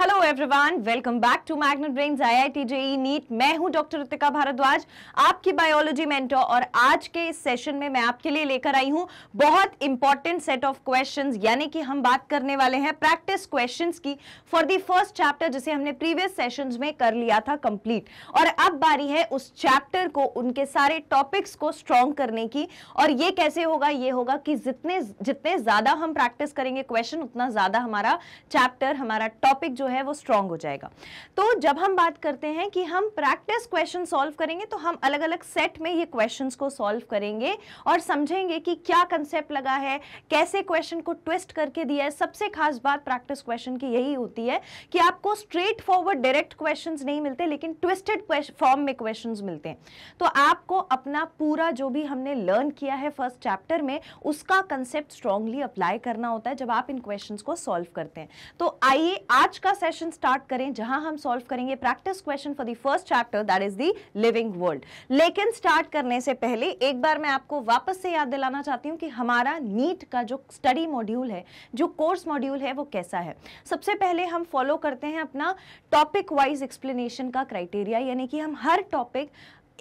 Hello everyone welcome back to Magnet Brains IIT JEE NEET मैं हूं doctor Ritika Bhardwaj आपकी biology mentor और आज के इस सेशन में मैं आपके लिए लेकर आई हूं बहुत इंपॉर्टेंट सेट ऑफ क्वेश्चंस यानी कि हम बात करने वाले हैं प्रैक्टिस क्वेश्चंस की फॉर दी फर्स्ट चैप्टर जिसे हमने प्रीवियस सेशन में कर लिया था कंप्लीट और अब बारी है उस चैप्टर को उनके सारे टॉपिक्स को स्ट्रॉन्ग करने की और ये कैसे होगा ये होगा कि जितने जितने ज़्यादा हम प्रैक्टिस करेंगे क्वेश्चन उतना ज़्यादा हमारा चैप्टर हमारा टॉपिक जो जो है वो स्ट्रांग हो जाएगा तो जब हम बात करते हैं कि हम प्रैक्टिस क्वेश्चन सॉल्व करेंगे तो हम अलग अलग सेट में ये क्वेश्चन को सॉल्व करेंगे और समझेंगे कि क्या कंसेप्ट लगा है कैसे क्वेश्चन को ट्विस्ट करके दिया है सबसे खास बात प्रैक्टिस क्वेश्चन की यही होती है कि आपको स्ट्रेट फॉरवर्ड डायरेक्ट क्वेश्चन नहीं मिलते लेकिन ट्विस्टेड फॉर्म में क्वेश्चन मिलते हैं तो आपको अपना पूरा जो भी हमने लर्न किया है फर्स्ट चैप्टर में उसका कंसेप्ट स्ट्रांगली अप्लाई करना होता है जब आप इन क्वेश्चन को सॉल्व करते हैं तो आइए आज का सेशन स्टार्ट करें जहां हम सॉल्व करेंगे practice question for the first chapter that is the living world लेकिन स्टार्ट करने से पहले एक बार मैं आपको वापस से याद दिलाना चाहती हूँ कि हमारा नीट का जो स्टडी मॉड्यूल है जो कोर्स मॉड्यूल है वो कैसा है सबसे पहले हम फॉलो करते हैं अपना टॉपिक वाइज एक्सप्लेनेशन का क्राइटेरिया यानी कि हम हर टॉपिक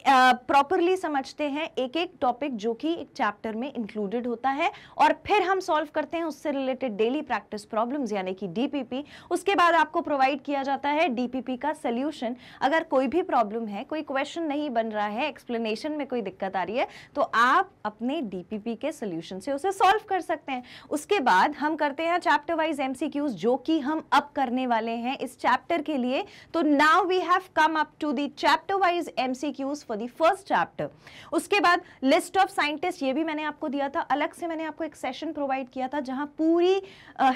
प्रॉपरली uh, समझते हैं एक एक टॉपिक जो कि एक चैप्टर में इंक्लूडेड होता है और फिर हम सॉल्व करते हैं उससे रिलेटेड डेली प्रैक्टिस प्रॉब्लम्स यानी कि डीपीपी उसके बाद आपको प्रोवाइड किया जाता है डीपीपी का सोल्यूशन अगर कोई भी प्रॉब्लम है कोई क्वेश्चन नहीं बन रहा है एक्सप्लेनेशन में कोई दिक्कत आ रही है तो आप अपने डीपीपी के सोल्यूशन से उसे सॉल्व कर सकते हैं उसके बाद हम करते हैं चैप्टर वाइज एम जो कि हम अप करने वाले हैं इस चैप्टर के लिए तो now we have come up to the chapter wise M for the first chapter उसके बाद लिस्ट ऑफ साइंटिस्ट ये भी मैंने आपको दिया था अलग से मैंने आपको एक सेशन प्रोवाइड किया था जहां पूरी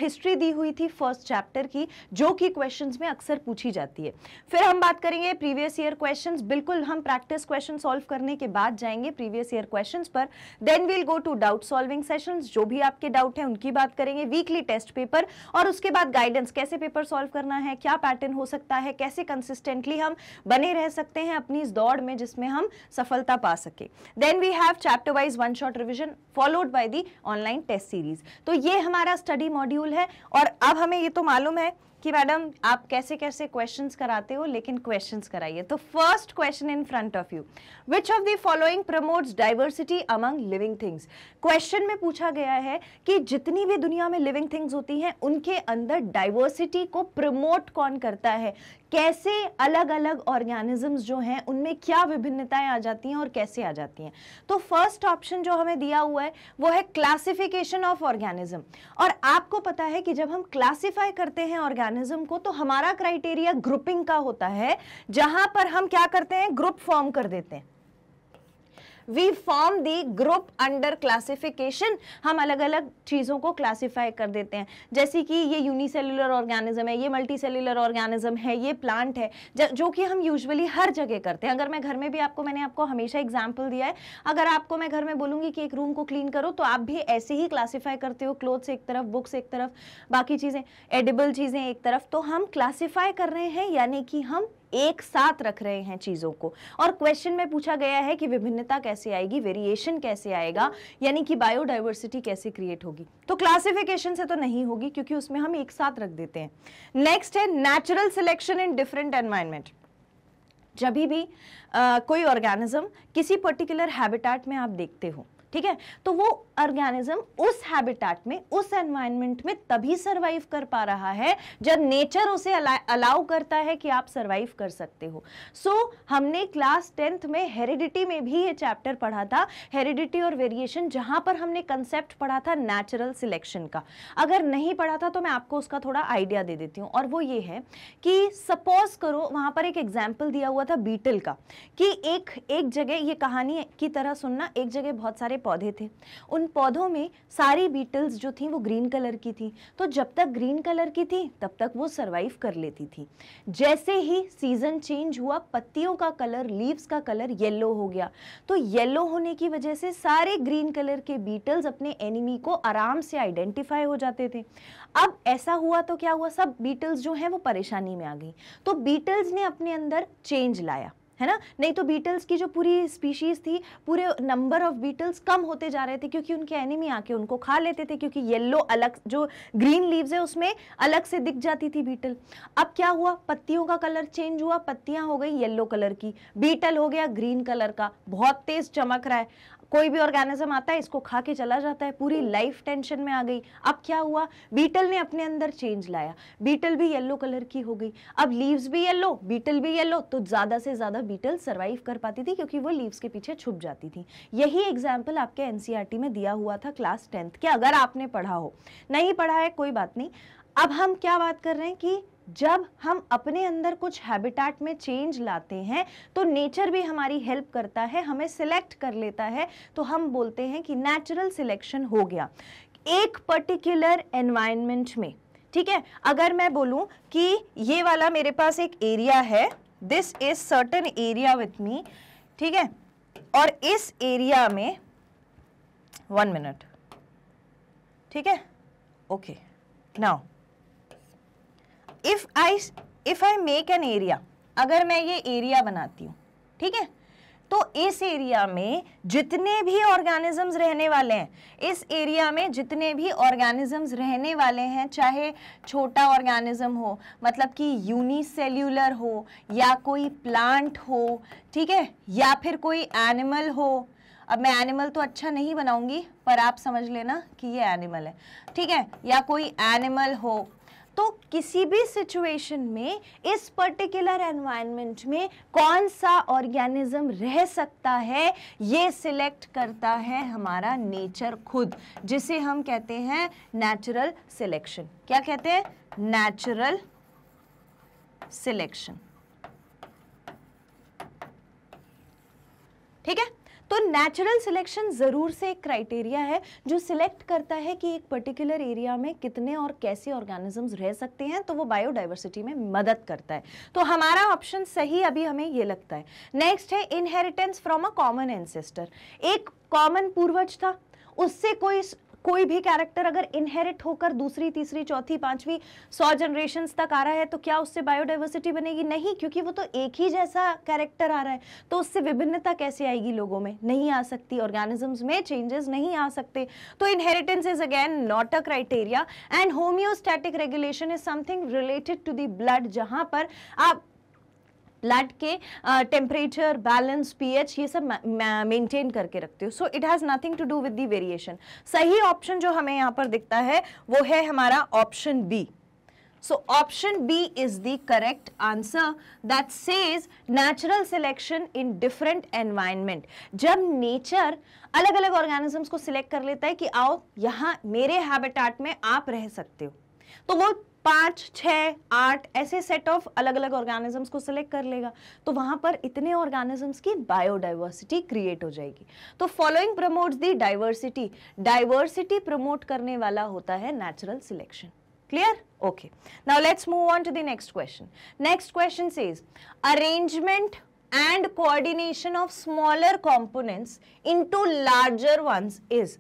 हिस्ट्री uh, दी हुई थी फर्स्ट चैप्टर की जो कि क्वेश्चन में अक्सर पूछी जाती है फिर हम बात करेंगे प्रीवियस ईयर क्वेश्चन बिल्कुल हम प्रैक्टिस क्वेश्चन सॉल्व करने के बाद जाएंगे प्रीवियस ईयर क्वेश्चन पर then we'll go to doubt solving session जो भी आपके डाउट है उनकी बात करेंगे वीकली टेस्ट पेपर और उसके बाद गाइडेंस कैसे पेपर सॉल्व करना है क्या पैटर्न हो सकता है कैसे कंसिस्टेंटली हम बने रह सकते हैं अपनी इस दौड़ में जिसमें जिसमें हम सफलता पा सके then we have chapter wise one shot revision followed by the online test series तो ये हमारा स्टडी मॉड्यूल है और अब हमें ये तो मालूम है कि मैडम आप कैसे कैसे क्वेश्चंस कराते हो लेकिन क्वेश्चंस कराइए तो first question in front of you which of the following promotes diversity among living things question में पूछा गया है कि जितनी भी दुनिया में लिविंग थिंग्स होती हैं उनके अंदर डाइवर्सिटी को प्रमोट कौन करता है कैसे अलग अलग ऑर्गेनिजम्स जो हैं उनमें क्या विभिन्नताएं आ जाती हैं और कैसे आ जाती हैं तो फर्स्ट ऑप्शन जो हमें दिया हुआ है वो है क्लासिफिकेशन ऑफ ऑर्गेनिज्म और आपको पता है कि जब हम क्लासिफाई करते हैं ऑर्गेनिज्म को तो हमारा क्राइटेरिया ग्रुपिंग का होता है जहां पर हम क्या करते हैं ग्रुप फॉर्म कर देते हैं we form the group under classification हम अलग अलग चीज़ों को क्लासीफाई कर देते हैं जैसे कि ये यूनिसेलुलर ऑर्गेनिज्म है ये मल्टी सेलुलर ऑर्गेनिज्म है ये प्लांट है जो कि हम यूजुअली हर जगह करते हैं अगर मैं घर में भी आपको मैंने आपको हमेशा एग्जाम्पल दिया है अगर आपको मैं घर में बोलूंगी कि एक रूम को क्लीन करो तो आप भी ऐसे ही क्लासीफाई करते हो क्लोथ्स एक तरफ बुक्स एक तरफ बाकी चीज़ें एडिबल चीज़ें एक तरफ तो हम क्लासीफाई कर रहे हैं यानी कि हम एक साथ रख रहे हैं चीज़ों को और क्वेश्चन में पूछा गया है कि विभिन्नता कैसे आएगी वेरिएशन कैसे आएगा यानी कि बायोडाइवर्सिटी कैसे क्रिएट होगी तो क्लासिफिकेशन से तो नहीं होगी क्योंकि उसमें हम एक साथ रख देते हैं नेक्स्ट है natural selection in different environment जब भी आ, कोई ऑर्गेनिज्म किसी पर्टिकुलर हैबिटेट में आप देखते हो ठीक है तो वो ऑर्गेनिज्म उस हैबिटेट में उस एनवायरमेंट में तभी सरवाइव कर पा रहा है जब नेचर उसे अलाउ करता है कि आप सर्वाइव कर सकते हो सो so, हमने क्लास टेंथ में हेरिडिटी में भी ये चैप्टर पढ़ा था हेरिडिटी और वेरिएशन जहां पर हमने कंसेप्ट पढ़ा था नेचुरल सिलेक्शन का अगर नहीं पढ़ा था तो मैं आपको उसका थोड़ा आइडिया दे देती हूँ और वो ये है कि सपोज करो वहां पर एक एग्जाम्पल दिया हुआ था बीटल का कि एक एक जगह ये कहानी की तरह सुनना एक जगह बहुत सारे पौधे थे उन पौधों में सारी बीटल्स जो थी वो ग्रीन कलर की थी तो जब तक ग्रीन कलर की थी तब तक वो सर्वाइव कर लेती थी जैसे ही सीजन चेंज हुआ पत्तियों का कलर लीव्स का कलर येलो हो गया तो येलो होने की वजह से सारे ग्रीन कलर के बीटल्स अपने एनिमी को आराम से आइडेंटिफाई हो जाते थे अब ऐसा हुआ तो क्या हुआ सब बीटल्स जो हैं वो परेशानी में आ गई तो बीटल्स ने अपने अंदर चेंज लाया है ना नहीं तो बीटल्स की जो पूरी स्पीशीज़ थी पूरे नंबर ऑफ बीटल्स कम होते जा रहे थे क्योंकि उनके एनिमी आके उनको खा लेते थे क्योंकि येल्लो अलग जो ग्रीन लीव्स है उसमें अलग से दिख जाती थी बीटल अब क्या हुआ पत्तियों का कलर चेंज हुआ पत्तियां हो गई येल्लो कलर की बीटल हो गया ग्रीन कलर का बहुत तेज चमक रहा है कोई भी ऑर्गेनिज्म आता है इसको खा के चला जाता है पूरी लाइफ टेंशन में आ गई अब क्या हुआ बीटल ने अपने अंदर चेंज लाया बीटल भी येलो कलर की हो गई अब लीव्स भी येलो बीटल भी येलो तो ज़्यादा से ज़्यादा बीटल सर्वाइव कर पाती थी क्योंकि वो लीव्स के पीछे छुप जाती थी यही एग्जाम्पल आपके एनसीआरटी e में दिया हुआ था क्लास टेंथ के अगर आपने पढ़ा हो नहीं पढ़ा है कोई बात नहीं अब हम क्या बात कर रहे हैं कि जब हम अपने अंदर कुछ हैबिटेट में चेंज लाते हैं तो नेचर भी हमारी हेल्प करता है हमें सिलेक्ट कर लेता है तो हम बोलते हैं कि नेचुरल सिलेक्शन हो गया एक पर्टिकुलर एनवायरमेंट में ठीक है अगर मैं बोलूं कि ये वाला मेरे पास एक एरिया है this is certain area with me ठीक है और इस एरिया में वन मिनट ठीक है okay now if I if I make an area अगर मैं ये एरिया बनाती हूँ ठीक है तो इस एरिया में जितने भी ऑर्गेनिजम्स रहने वाले हैं इस एरिया में जितने भी ऑर्गेनिजम्स रहने वाले हैं चाहे छोटा ऑर्गेनिज्म हो मतलब कि यूनिसेल्यूलर हो या कोई प्लांट हो ठीक है या फिर कोई एनिमल हो अब मैं एनिमल तो अच्छा नहीं बनाऊंगी पर आप समझ लेना कि ये एनिमल है ठीक है या कोई एनिमल हो तो किसी भी सिचुएशन में इस पर्टिकुलर एनवायरनमेंट में कौन सा ऑर्गेनिज्म रह सकता है ये सिलेक्ट करता है हमारा नेचर खुद जिसे हम कहते हैं नेचुरल सिलेक्शन क्या कहते हैं नेचुरल सिलेक्शन ठीक है तो नेचुरल सिलेक्शन ज़रूर से एक क्राइटेरिया है जो सिलेक्ट करता है कि एक पर्टिकुलर एरिया में कितने और कैसे ऑर्गेनिजम्स रह सकते हैं तो वो बायोडाइवर्सिटी में मदद करता है तो हमारा ऑप्शन सही अभी हमें ये लगता है नेक्स्ट है inheritance from a common ancestor एक कॉमन पूर्वज था उससे कोई कोई भी कैरेक्टर अगर इनहेरिट होकर दूसरी तीसरी चौथी पांचवी सौ जनरेशन तक आ रहा है तो क्या उससे बायोडाइवर्सिटी बनेगी नहीं क्योंकि वो तो एक ही जैसा कैरेक्टर आ रहा है तो उससे विभिन्नता कैसे आएगी लोगों में नहीं आ सकती ऑर्गेनिजम्स में चेंजेस नहीं आ सकते तो inheritance is again not a criteria and homeostatic regulation is something related to the blood जहां पर आप ब्लड के टेम्परेचर बैलेंस पीएच ये सब मेंटेन करके रखते हो so it has nothing to do with the variation सही ऑप्शन जो हमें यहां पर दिखता है वो है हमारा option B so option B is the correct answer that says natural selection in different environment जब नेचर अलग अलग ऑर्गेनिजम्स को सिलेक्ट कर लेता है कि आओ यहां मेरे हैबिटाट में आप रह सकते हो तो वो पाँच छः आठ ऐसे सेट ऑफ अलग अलग ऑर्गेनिजम्स को सिलेक्ट कर लेगा तो वहाँ पर इतने ऑर्गेनिजम्स की बायोडाइवर्सिटी क्रिएट हो जाएगी तो following promotes the diversity diversity promote करने वाला होता है natural selection clear okay now let's move on to the next question next question is arrangement and coordination of smaller components into larger ones is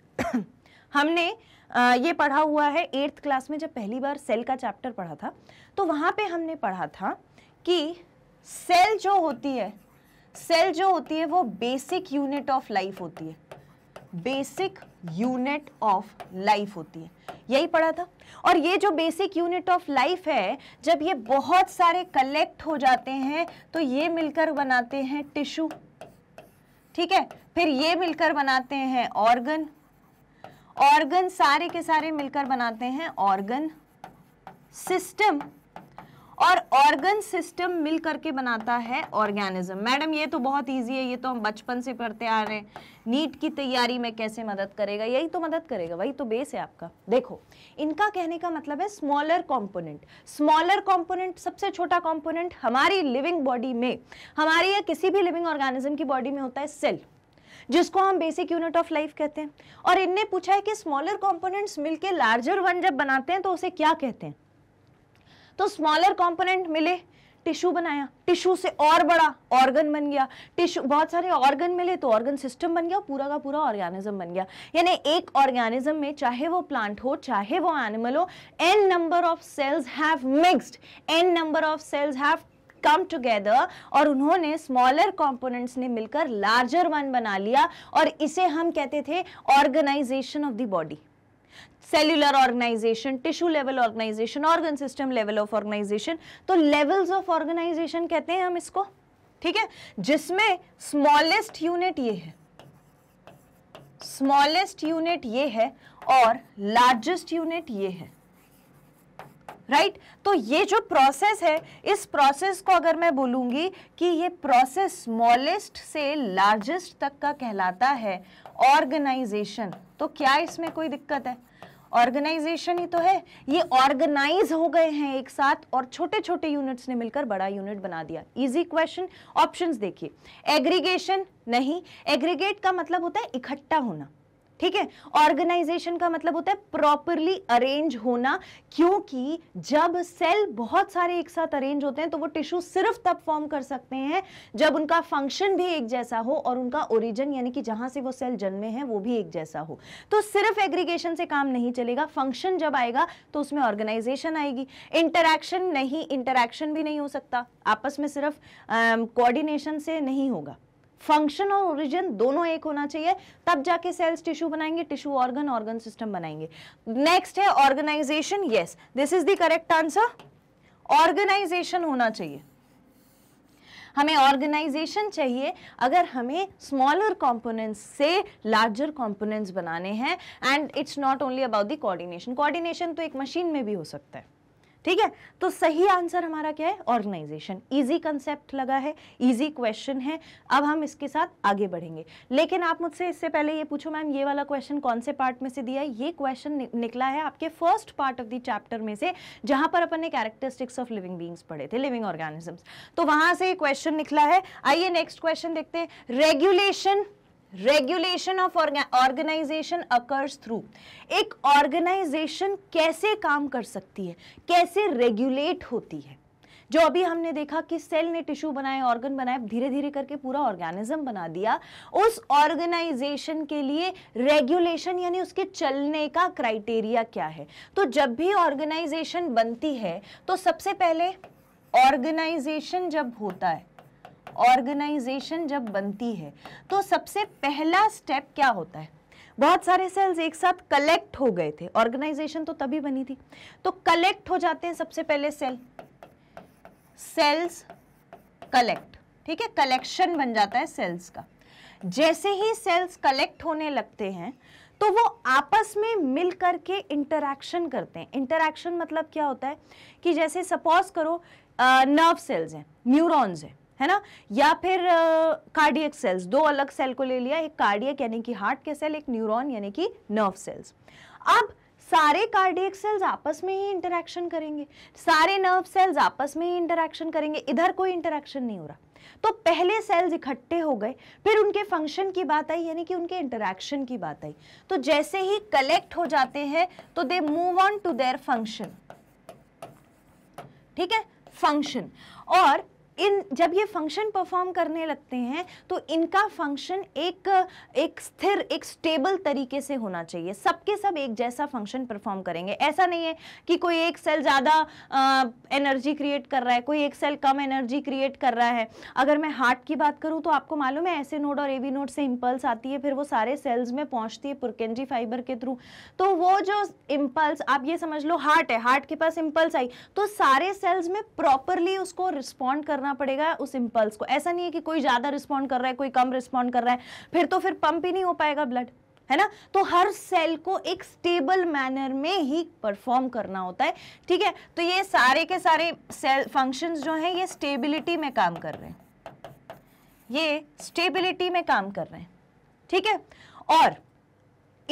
हमने ये पढ़ा हुआ है eighth class में जब पहली बार सेल का चैप्टर पढ़ा था तो वहाँ पे हमने पढ़ा था कि सेल जो होती है सेल जो होती है वो बेसिक यूनिट ऑफ लाइफ होती है बेसिक यूनिट ऑफ लाइफ होती है यही पढ़ा था और ये जो बेसिक यूनिट ऑफ लाइफ है जब ये बहुत सारे कलेक्ट हो जाते हैं तो ये मिलकर बनाते हैं टिश्यू ठीक है फिर ये मिलकर बनाते हैं ऑर्गन ऑर्गन सारे के सारे मिलकर बनाते हैं ऑर्गन सिस्टम और ऑर्गन सिस्टम मिल करके बनाता है ऑर्गेनिज्म मैडम ये तो बहुत इजी है ये तो हम बचपन से पढ़ते आ रहे हैं नीट की तैयारी में कैसे मदद करेगा यही तो मदद करेगा वही तो बेस है आपका देखो इनका कहने का मतलब है स्मॉलर कॉम्पोनेंट स्मॉलर कंपोनेंट सबसे छोटा कॉम्पोनेंट हमारी लिविंग बॉडी में हमारी या किसी भी लिविंग ऑर्गेनिज्म की बॉडी में होता है सेल जिसको हम बेसिक यूनिट ऑफ लाइफ कहते हैं और इनने पूछा है कि स्मॉलर कॉम्पोनेंट्स मिलकर लार्जर वन जब बनाते हैं तो उसे क्या कहते हैं तो स्मॉलर कॉम्पोनेंट मिले टिश्यू बनाया टिश्यू से और बड़ा ऑर्गन बन गया टिश्यू बहुत सारे ऑर्गन मिले तो ऑर्गन सिस्टम बन गया पूरा का पूरा ऑर्गेनिज्म बन गया यानी एक ऑर्गेनिज्म में चाहे वो प्लांट हो चाहे वो एनिमल हो an number of cells have mixed an number of cells have come together और उन्होंने स्मॉलर कंपोनेंट्स ने मिलकर लार्जर वन बना लिया और इसे हम कहते थे organisation of the body cellular organisation tissue level organisation organ system level of organisation तो लेवल्स ऑफ ऑर्गेनाइजेशन कहते हैं हम इसको ठीक है जिसमें स्मॉलेस्ट यूनिट ये है स्मॉलेस्ट यूनिट ये है और लार्जेस्ट यूनिट ये है राइट right? तो ये जो प्रोसेस है इस प्रोसेस को अगर मैं बोलूंगी कि ये प्रोसेस स्मॉलेस्ट से लार्जेस्ट तक का कहलाता है ऑर्गेनाइजेशन तो क्या इसमें कोई दिक्कत है ऑर्गेनाइजेशन ही तो है ये ऑर्गेनाइज हो गए हैं एक साथ और छोटे छोटे यूनिट्स ने मिलकर बड़ा यूनिट बना दिया इजी क्वेश्चन ऑप्शंस देखिए एग्रीगेशन नहीं एग्रीगेट का मतलब होता है इकट्ठा होना ठीक है ऑर्गेनाइजेशन का मतलब होता है प्रॉपरली अरेंज होना क्योंकि जब सेल बहुत सारे एक साथ अरेंज होते हैं तो वो टिश्यू सिर्फ तब फॉर्म कर सकते हैं जब उनका फंक्शन भी एक जैसा हो और उनका ओरिजिन यानी कि जहां से वो सेल जन्मे हैं वो भी एक जैसा हो तो सिर्फ एग्रीगेशन से काम नहीं चलेगा फंक्शन जब आएगा तो उसमें ऑर्गेनाइजेशन आएगी इंटरेक्शन नहीं इंटरैक्शन भी नहीं हो सकता आपस में सिर्फ कोऑर्डिनेशन से नहीं होगा फंक्शन और ओरिजिन दोनों एक होना चाहिए तब जाके सेल्स टिश्यू बनाएंगे टिश्यू ऑर्गन ऑर्गन सिस्टम बनाएंगे नेक्स्ट है organisation yes this is the correct answer organisation होना चाहिए हमें ऑर्गेनाइजेशन चाहिए अगर हमें स्मॉलर कंपोनेंट्स से लार्जर कंपोनेंट्स बनाने हैं and it's not only about the coordination coordination तो एक मशीन में भी हो सकता है ठीक है तो सही आंसर हमारा क्या है ऑर्गेनाइजेशन इजी कंसेप्ट लगा है इजी क्वेश्चन है अब हम इसके साथ आगे बढ़ेंगे लेकिन आप मुझसे इससे पहले ये पूछो मैम ये वाला क्वेश्चन कौन से पार्ट में से दिया है ये क्वेश्चन नि निकला है आपके first part of the chapter में से जहां पर अपन ने कैरेक्टरिस्टिक्स ऑफ लिविंग बींग्स पढ़े थे लिविंग ऑर्गेनिजम्स तो वहां से क्वेश्चन निकला है आइए नेक्स्ट क्वेश्चन देखते हैं regulation regulation of organisation occurs through एक ऑर्गेनाइजेशन कैसे काम कर सकती है कैसे रेगुलेट होती है जो अभी हमने देखा कि सेल ने टिश्यू बनाए ऑर्गन बनाए धीरे धीरे करके पूरा ऑर्गेनिज्म बना दिया उस ऑर्गेनाइजेशन के लिए रेगुलेशन यानी उसके चलने का क्राइटेरिया क्या है तो जब भी ऑर्गेनाइजेशन बनती है तो सबसे पहले ऑर्गेनाइजेशन जब होता है ऑर्गेनाइजेशन जब बनती है तो सबसे पहला स्टेप क्या होता है बहुत सारे सेल्स एक साथ कलेक्ट हो गए थे ऑर्गेनाइजेशन तो तभी बनी थी तो कलेक्ट हो जाते हैं सबसे पहले सेल सेल्स कलेक्ट ठीक है कलेक्शन बन जाता है सेल्स का जैसे ही सेल्स कलेक्ट होने लगते हैं तो वो आपस में मिल करके के इंटरैक्शन करते हैं इंटरैक्शन मतलब क्या होता है कि जैसे सपोज करो नर्व सेल्स हैं न्यूरॉन्स हैं है ना या फिर कार्डियक uh, सेल्स दो अलग सेल को ले लिया एक कार्डियक यानी कि हार्ट के सेल एक न्यूरॉन यानी कि नर्व सेल्स अब सारे कार्डियक सेल्स आपस में ही इंटरेक्शन करेंगे सारे नर्व सेल्स आपस में ही इंटरेक्शन करेंगे इधर कोई इंटरेक्शन नहीं हो रहा तो पहले सेल्स इकट्ठे हो गए फिर उनके फंक्शन की बात आई यानी कि उनके इंटरेक्शन की बात आई तो जैसे ही कलेक्ट हो जाते हैं तो they move on to their function ठीक है फंक्शन और इन जब ये फंक्शन परफॉर्म करने लगते हैं तो इनका फंक्शन एक एक स्थिर एक स्टेबल तरीके से होना चाहिए सबके सब एक जैसा फंक्शन परफॉर्म करेंगे ऐसा नहीं है कि कोई एक सेल ज़्यादा एनर्जी क्रिएट कर रहा है कोई एक सेल कम एनर्जी क्रिएट कर रहा है अगर मैं हार्ट की बात करूँ तो आपको मालूम है ऐसे नोड और एवी नोड से इम्पल्स आती है फिर वो सारे सेल्स में पहुँचती है पुरकेंजी फाइबर के थ्रू तो वो जो इम्पल्स आप ये समझ लो हार्ट है हार्ट के पास इम्पल्स आई तो सारे सेल्स में प्रॉपरली उसको रिस्पॉन्ड करना करना पड़ेगा उस इम्पल्स को ऐसा नहीं है कि कोई ज़्यादा रिस्पॉन्ड कर रहा है कोई कम रिस्पॉन्ड कर रहा है फिर तो फिर पंप ही नहीं हो पाएगा ब्लड है ना तो हर सेल को एक स्टेबल मैनर में ही परफॉर्म करना होता है ठीक है तो ये सारे के सारे सेल फंक्शंस जो हैं ये स्टेबिलिटी में काम कर रहे हैं ये स्टेबिलिटी में काम कर रहे हैं ठीक है और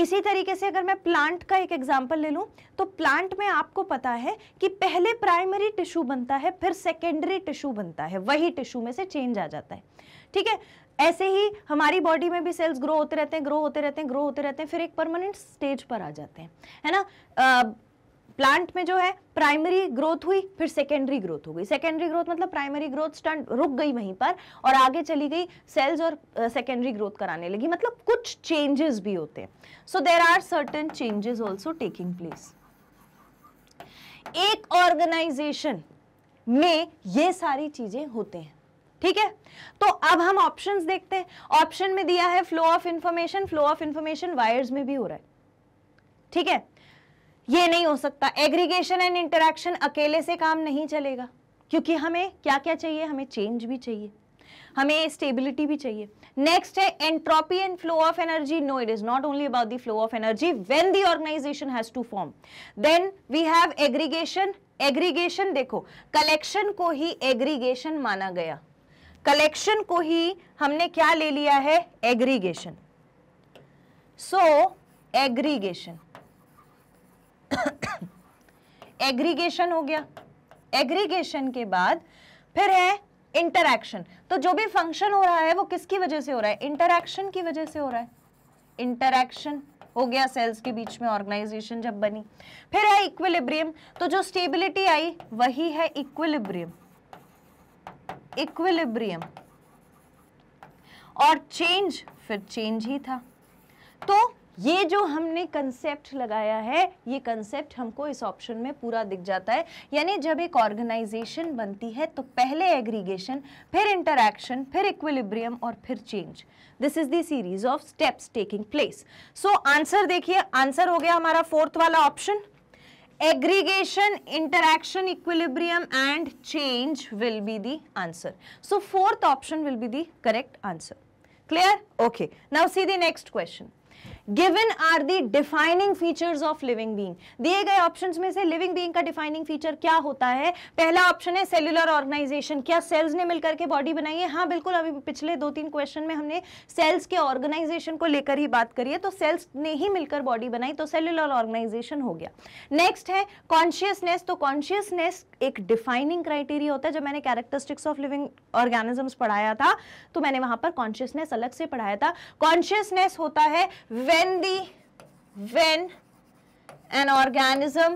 इसी तरीके से अगर मैं प्लांट का एक एग्जाम्पल ले लूँ तो प्लांट में आपको पता है कि पहले प्राइमरी टिश्यू बनता है फिर सेकेंडरी टिश्यू बनता है वही टिश्यू में से चेंज आ जाता है ठीक है ऐसे ही हमारी बॉडी में भी सेल्स ग्रो होते रहते हैं ग्रो होते रहते हैं ग्रो होते रहते हैं फिर एक परमानेंट स्टेज पर आ जाते हैं है ना प्लांट में जो है प्राइमरी ग्रोथ हुई फिर सेकेंडरी ग्रोथ हो गई सेकेंडरी ग्रोथ मतलब प्राइमरी ग्रोथ स्टंट रुक गई वहीं पर और आगे चली गई सेल्स और सेकेंडरी uh, ग्रोथ कराने लगी मतलब कुछ चेंजेस भी होते हैं so there are certain changes also taking place एक ऑर्गेनाइजेशन में ये सारी चीजें होते हैं ठीक है तो अब हम ऑप्शंस देखते हैं ऑप्शन में दिया है flow of information flow of information वायर्स में भी हो रहा है ठीक है ये नहीं हो सकता एग्रीगेशन एंड इंटरेक्शन अकेले से काम नहीं चलेगा क्योंकि हमें क्या क्या चाहिए हमें चेंज भी चाहिए हमें स्टेबिलिटी भी चाहिए नेक्स्ट है entropy and flow of energy no it is not only about the flow of energy when the organisation has to form then we have aggregation aggregation देखो कलेक्शन को ही एग्रीगेशन माना गया कलेक्शन को ही हमने क्या ले लिया है एग्रीगेशन सो एग्रीगेशन एग्रीगेशन हो गया एग्रीगेशन के बाद फिर है इंटरक्शन तो जो भी फंक्शन हो रहा है वो किसकी वजह से हो रहा है इंटरक्शन की वजह से हो रहा है इंटरक्शन हो गया सेल्स के बीच में ऑर्गेनाइजेशन जब बनी फिर है इक्विलिब्रियम तो जो स्टेबिलिटी आई वही है इक्विलिब्रियम इक्विलिब्रियम और चेंज फिर चेंज ही था तो ये जो हमने कंसेप्ट लगाया है ये कंसेप्ट हमको इस ऑप्शन में पूरा दिख जाता है यानी जब एक ऑर्गेनाइजेशन बनती है तो पहले एग्रीगेशन फिर इंटरैक्शन फिर इक्विलिब्रियम और फिर change this is the series of steps taking place so answer देखिए आंसर हो गया हमारा फोर्थ वाला option aggregation interaction equilibrium and change will be the answer so fourth option will be the correct answer clear okay now see the next question given are the defining features of living being दिए गए ऑप्शन में से living being का defining feature क्या होता है पहला ऑप्शन है सेल्युलर ऑर्गेनाइजेशन क्या सेल्स ने मिलकर के बॉडी बनाई है हाँ बिल्कुल अभी पिछले दो तीन क्वेश्चन में हमने सेल्स के ऑर्गेनाइजेशन को लेकर ही बात करी है तो सेल्स ने ही मिलकर बॉडी बनाई तो सेल्युलर ऑर्गेनाइजेशन हो गया नेक्स्ट है कॉन्शियसनेस तो कॉन्शियसनेस एक डिफाइनिंग क्राइटेरिया होता है जब मैंने कैरेक्टरिस्टिक्स ऑफ लिविंग ऑर्गेनिजम्स पढ़ाया था तो मैंने वहां पर कॉन्शियसनेस अलग से पढ़ाया था कॉन्शियसनेस होता है वे when the when an organism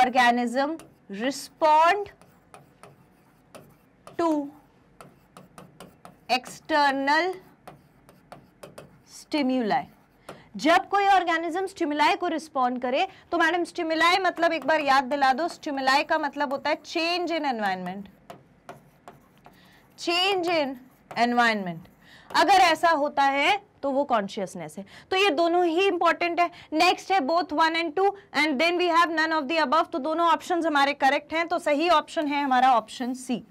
organism respond to external stimuli जब कोई ऑर्गेनिज्म स्टिमुलाई को रिस्पॉन्ड करे तो मैडम स्टिमुलाई मतलब एक बार याद दिला दो स्टिमुलाई का मतलब होता है change in environment change in environment अगर ऐसा होता है तो वो कॉन्शियसनेस है तो ये दोनों ही इंपॉर्टेंट है नेक्स्ट है both one and two and then we have none of the above तो दोनों ऑप्शन हमारे करेक्ट हैं तो सही ऑप्शन है हमारा option C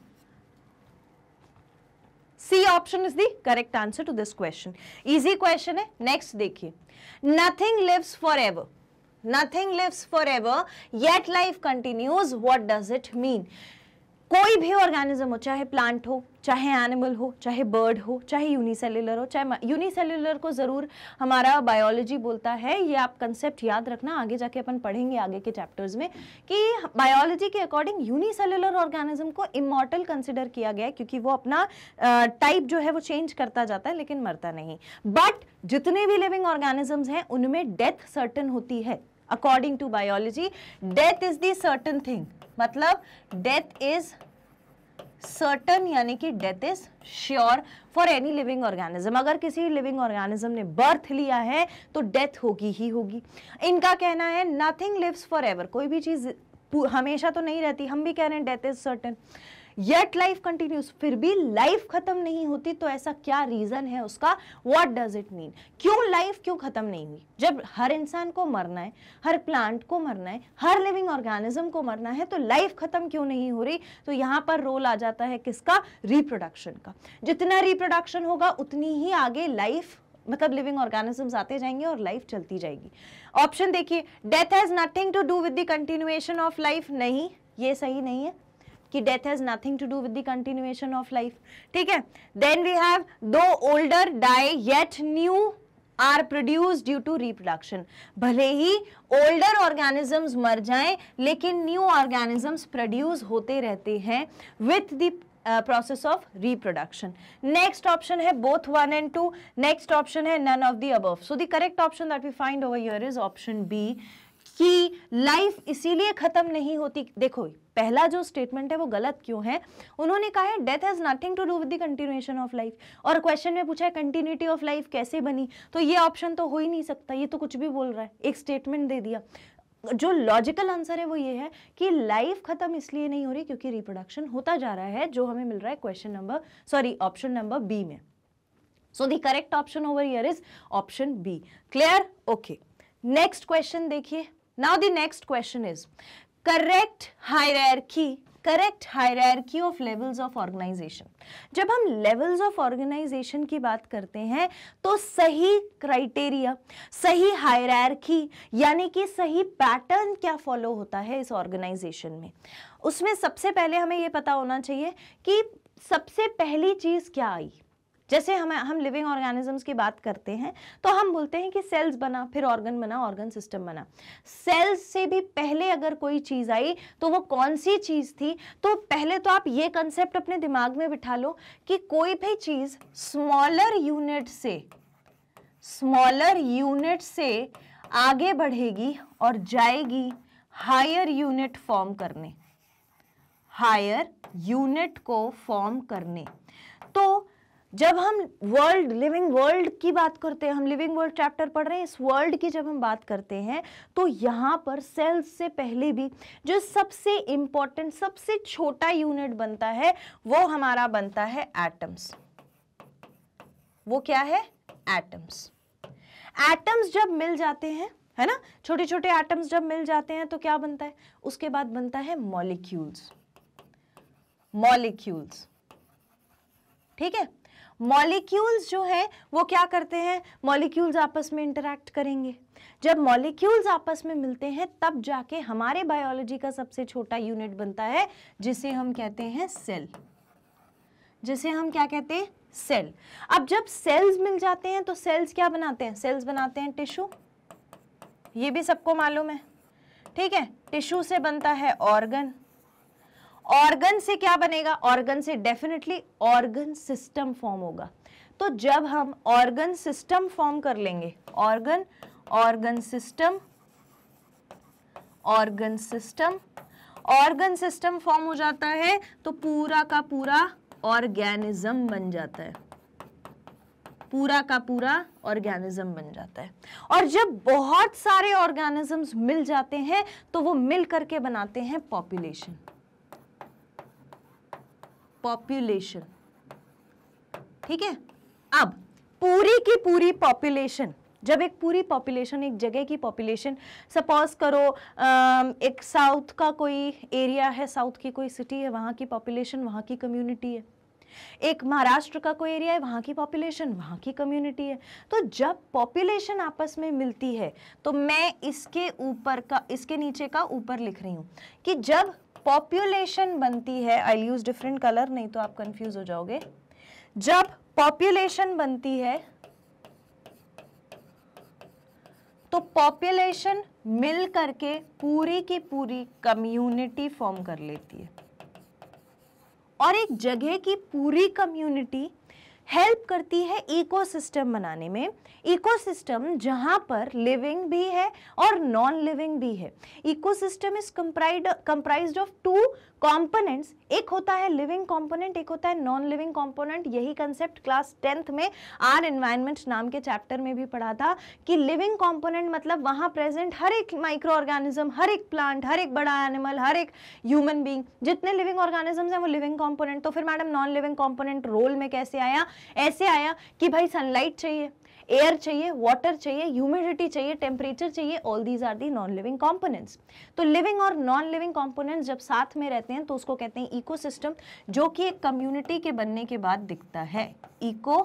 C option is the correct answer to this question easy question है नेक्स्ट देखिए nothing lives forever nothing lives forever yet life continues what does it mean कोई भी organism हो चाहे plant हो चाहे animal हो चाहे बर्ड हो चाहे यूनिसेल्युलर हो चाहे यूनिसेल्युलर को ज़रूर हमारा बायोलॉजी बोलता है ये आप कंसेप्ट याद रखना आगे जाके अपन पढ़ेंगे आगे के चैप्टर्स में कि बायोलॉजी के अकॉर्डिंग यूनिसेल्युलर ऑर्गेनिज्म को इमोर्टल कंसिडर किया गया क्योंकि वो अपना टाइप जो है वो चेंज करता जाता है लेकिन मरता नहीं बट जितने भी लिविंग ऑर्गेनिजम्स हैं उनमें डेथ सर्टन होती है according to biology death is the certain thing मतलब डेथ इज सर्टन यानी कि death is sure for any living organism अगर किसी लिविंग ऑर्गेनिज्म ने बर्थ लिया है तो डेथ होगी ही होगी इनका कहना है नथिंग लिव्स फॉर एवर कोई भी चीज़ हमेशा तो नहीं रहती हम भी कह रहे हैं death is certain yet life continues फिर भी लाइफ खत्म नहीं होती तो ऐसा क्या रीजन है उसका वॉट डज इट मीन क्यों लाइफ क्यों खत्म नहीं हुई जब हर इंसान को मरना है हर प्लांट को मरना है हर लिविंग ऑर्गेनिज्म को मरना है तो लाइफ खत्म क्यों नहीं हो रही तो यहाँ पर रोल आ जाता है किसका रिप्रोडक्शन का जितना रिप्रोडक्शन होगा उतनी ही आगे लाइफ मतलब लिविंग ऑर्गेनिजम्स आते जाएंगे और लाइफ चलती जाएगी ऑप्शन देखिए death has nothing to do with the continuation of life नहीं ये सही नहीं है कि death has nothing to do with the continuation of life ठीक है देन वी हैव दो older die yet new are produce due to reproduction भले ही ओल्डर ऑर्गेनिजम्स मर जाएं लेकिन न्यू ऑर्गेनिजम्स प्रोड्यूस होते रहते हैं with the process of reproduction next option है both one and two next option है none of the above so the correct option that we find over here is option B कि life इसीलिए ख़त्म नहीं होती देखो पहला जो स्टेटमेंट है वो गलत क्यों है उन्होंने कहा है death has nothing to do with the continuation of life और क्वेश्चन में पूछा है कंटिन्यूटी ऑफ लाइफ कैसे बनी तो ये ऑप्शन तो हो ही नहीं सकता ये तो कुछ भी बोल रहा है एक स्टेटमेंट दे दिया जो लॉजिकल आंसर है वो ये है कि लाइफ खत्म इसलिए नहीं हो रही क्योंकि रिप्रोडक्शन होता जा रहा है जो हमें मिल रहा है question number sorry option number B में so the correct option over here is option B clear okay next question देखिए now the next question is correct hierarchy correct hierarchy of levels of organisation जब हम levels of organisation की बात करते हैं तो सही क्राइटेरिया सही हायरकी यानी कि सही पैटर्न क्या फॉलो होता है इस ऑर्गेनाइजेशन में उसमें सबसे पहले हमें ये पता होना चाहिए कि सबसे पहली चीज़ क्या आई जैसे हम हम लिविंग ऑर्गेनिजम्स की बात करते हैं तो हम बोलते हैं कि सेल्स बना फिर ऑर्गन बना ऑर्गन सिस्टम बना सेल्स से भी पहले अगर कोई चीज़ आई तो वो कौन सी चीज़ थी तो पहले तो आप ये कंसेप्ट अपने दिमाग में बिठा लो कि कोई भी चीज़ स्मॉलर यूनिट से स्मॉलर यूनिट से आगे बढ़ेगी और जाएगी हायर यूनिट फॉर्म करने हायर यूनिट को फॉर्म करने तो जब हम वर्ल्ड लिविंग वर्ल्ड की बात करते हैं हम लिविंग वर्ल्ड चैप्टर पढ़ रहे हैं इस वर्ल्ड की जब हम बात करते हैं तो यहाँ पर सेल्स से पहले भी जो सबसे इंपॉर्टेंट सबसे छोटा यूनिट बनता है वो हमारा बनता है एटम्स वो क्या है एटम्स एटम्स जब मिल जाते हैं है ना छोटे छोटे एटम्स जब मिल जाते हैं तो क्या बनता है उसके बाद बनता है मॉलिक्यूल्स मॉलिक्यूल्स ठीक है मॉलिक्यूल्स जो हैं वो क्या करते हैं मॉलिक्यूल्स आपस में इंटरेक्ट करेंगे जब मॉलिक्यूल्स आपस में मिलते हैं तब जाके हमारे बायोलॉजी का सबसे छोटा यूनिट बनता है जिसे हम कहते हैं सेल जिसे हम क्या कहते हैं सेल अब जब सेल्स मिल जाते हैं तो सेल्स क्या बनाते हैं सेल्स बनाते हैं टिश्यू ये भी सबको मालूम है ठीक है टिश्यू से बनता है ऑर्गन ऑर्गन से क्या बनेगा ऑर्गन से डेफिनेटली ऑर्गन सिस्टम फॉर्म होगा तो जब हम ऑर्गन सिस्टम फॉर्म कर लेंगे organ organ system organ system organ system form हो जाता है तो पूरा का पूरा ऑर्गेनिज्म बन जाता है पूरा का पूरा ऑर्गेनिज्म बन जाता है और जब बहुत सारे ऑर्गेनिजम्स मिल जाते हैं तो वो मिल करके बनाते हैं पॉपुलेशन पॉपुलेशन ठीक है अब पूरी की पूरी पॉपुलेशन जब एक पूरी पॉपुलेशन एक जगह की पॉपुलेशन सपोज करो एक साउथ का कोई एरिया है साउथ की कोई सिटी है वहाँ की पॉपुलेशन वहाँ की कम्युनिटी है एक महाराष्ट्र का कोई एरिया है वहाँ की पॉपुलेशन वहाँ की कम्युनिटी है तो जब पॉपुलेशन आपस में मिलती है तो मैं इसके ऊपर का इसके नीचे का ऊपर लिख रही हूँ कि जब पॉपुलेशन बनती है आई यूज़ डिफरेंट कलर नहीं तो आप कंफ्यूज हो जाओगे जब पॉपुलेशन बनती है तो पॉपुलेशन मिल करके पूरी की पूरी कम्युनिटी फॉर्म कर लेती है और एक जगह की पूरी कम्युनिटी हेल्प करती है इकोसिस्टम बनाने में इकोसिस्टम जहाँ पर लिविंग भी है और नॉन लिविंग भी है ecosystem is comprised comprise of two components एक होता है लिविंग कॉम्पोनेंट एक होता है नॉन लिविंग कॉम्पोनेंट यही कंसेप्ट क्लास टेंथ में आर एनवायरमेंट नाम के चैप्टर में भी पढ़ा था कि लिविंग कॉम्पोनेंट मतलब वहाँ प्रेजेंट हर एक माइक्रो ऑर्गेनिज्म हर एक प्लांट हर एक बड़ा एनिमल हर एक ह्यूमन बींग जितने लिविंग ऑर्गेनिजम्स हैं वो लिविंग कॉम्पोनेंट तो फिर madam non living component role में कैसे आया ऐसे आया कि भाई सनलाइट चाहिए एयर चाहिए वाटर चाहिए ह्यूमिडिटी चाहिए टेम्परेचर चाहिए all these are the non living components तो लिविंग और नॉन लिविंग कॉम्पोनेंट्स जब साथ में रहते हैं तो उसको कहते हैं इको जो कि एक कम्युनिटी के बनने के बाद दिखता है इको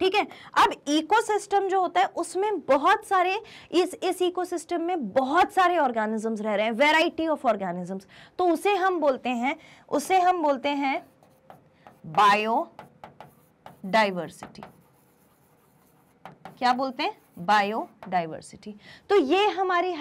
ठीक है अब इकोसिस्टम जो होता है उसमें बहुत सारे इस इस इकोसिस्टम में बहुत सारे ऑर्गेनिजम्स रह रहे हैं वेराइटी ऑफ ऑर्गेनिजम्स तो उसे हम बोलते हैं उसे हम बोलते हैं बायो डाइवर्सिटी क्या बोलते हैं बायोडाइवर्सिटी तो ये हमारी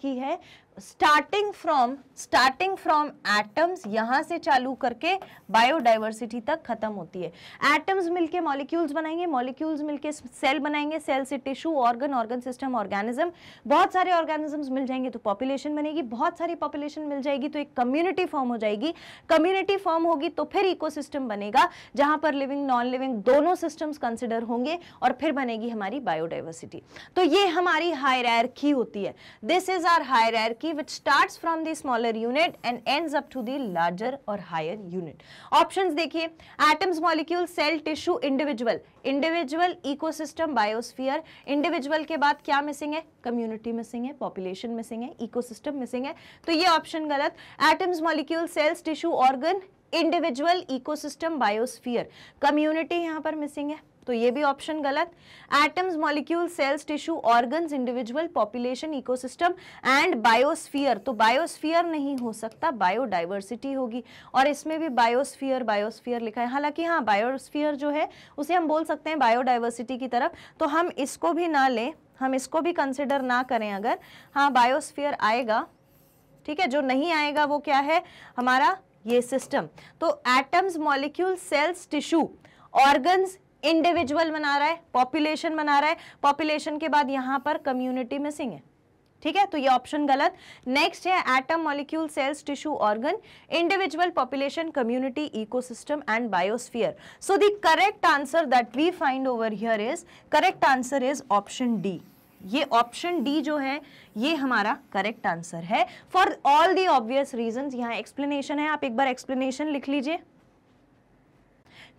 की है starting from starting from atoms यहां से चालू करके बायोडाइवर्सिटी तक खत्म होती है एटम्स मिलके मॉलिक्यूल्स बनाएंगे मॉलिक्यूल्स मिलके सेल बनाएंगे सेल से tissue organ organ system organism बहुत सारे ऑर्गेनिजम्स मिल जाएंगे तो पॉपुलेशन बनेगी बहुत सारी पॉपुलेशन मिल जाएगी तो एक कम्युनिटी फॉर्म हो जाएगी कम्युनिटी फॉर्म होगी तो फिर इको बनेगा जहां पर लिविंग नॉन लिविंग दोनों सिस्टम्स कंसिडर होंगे और फिर बनेगी हमारी बायोडाइवर्सिटी तो ये हमारी हायर होती है दिस इज आर हायर कि which start from the smaller unit and end up to the larger और हायर यूनिट ऑप्शन देखिए atoms molecule cell tissue individual individual ecosystem biosphere individual के बाद क्या मिसिंग है कम्युनिटी मिसिंग है population missing है ecosystem missing है तो ये ऑप्शन गलत atoms molecule cells tissue organ individual ecosystem biosphere community यहां पर मिसिंग है तो ये भी ऑप्शन गलत atoms molecule cells tissue organs individual population ecosystem and biosphere तो बायोस्फीयर नहीं हो सकता बायोडाइवर्सिटी होगी और इसमें भी बायोस्फीयर बायोस्फीयर लिखा है हालांकि हाँ बायोस्फीयर जो है उसे हम बोल सकते हैं बायोडाइवर्सिटी की तरफ तो हम इसको भी ना लें हम इसको भी कंसिडर ना करें अगर हाँ बायोस्फीयर आएगा ठीक है जो नहीं आएगा वो क्या है हमारा ये सिस्टम तो atoms molecule cells tissue organs individual बना रहा है पॉपुलेशन बना रहा है पॉपुलेशन के बाद यहां पर कम्युनिटी मिसिंग है ठीक है तो ये ऑप्शन गलत नेक्स्ट है atom molecule cells tissue organ individual population community ecosystem and biosphere so the correct answer that we find over here is correct answer is option D ये ऑप्शन डी जो है ये हमारा करेक्ट आंसर है for all the obvious reason यहाँ explanation है आप एक बार एक्सप्लेनेशन लिख लीजिए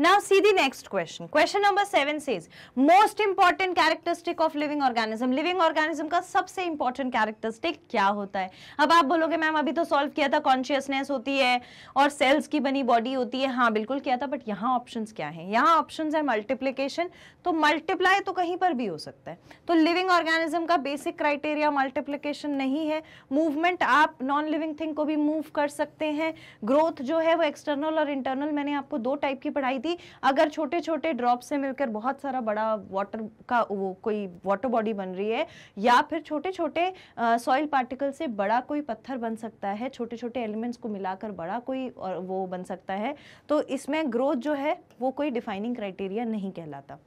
Now see the next question. Question number seven says, most important characteristic of living organism. Living organism का सबसे important characteristic क्या होता है अब आप बोलोगे मैम अभी तो solve किया था consciousness होती है और cells की बनी body होती है हाँ बिल्कुल किया था but यहाँ options क्या है यहाँ options है multiplication तो multiply तो कहीं पर भी हो सकता है तो living organism का basic criteria multiplication नहीं है movement आप non living thing को भी move कर सकते हैं ग्रोथ जो है वो एक्सटर्नल और इंटरनल मैंने आपको दो टाइप की पढ़ाई थी थी अगर छोटे छोटे ड्रॉप से मिलकर बहुत सारा बड़ा वाटर का वो कोई वाटर बॉडी बन रही है या फिर छोटे छोटे सॉइल पार्टिकल से बड़ा कोई पत्थर बन सकता है छोटे छोटे एलिमेंट्स को मिलाकर बड़ा कोई वो बन सकता है तो इसमें ग्रोथ जो है वो कोई डिफाइनिंग क्राइटेरिया नहीं कहलाता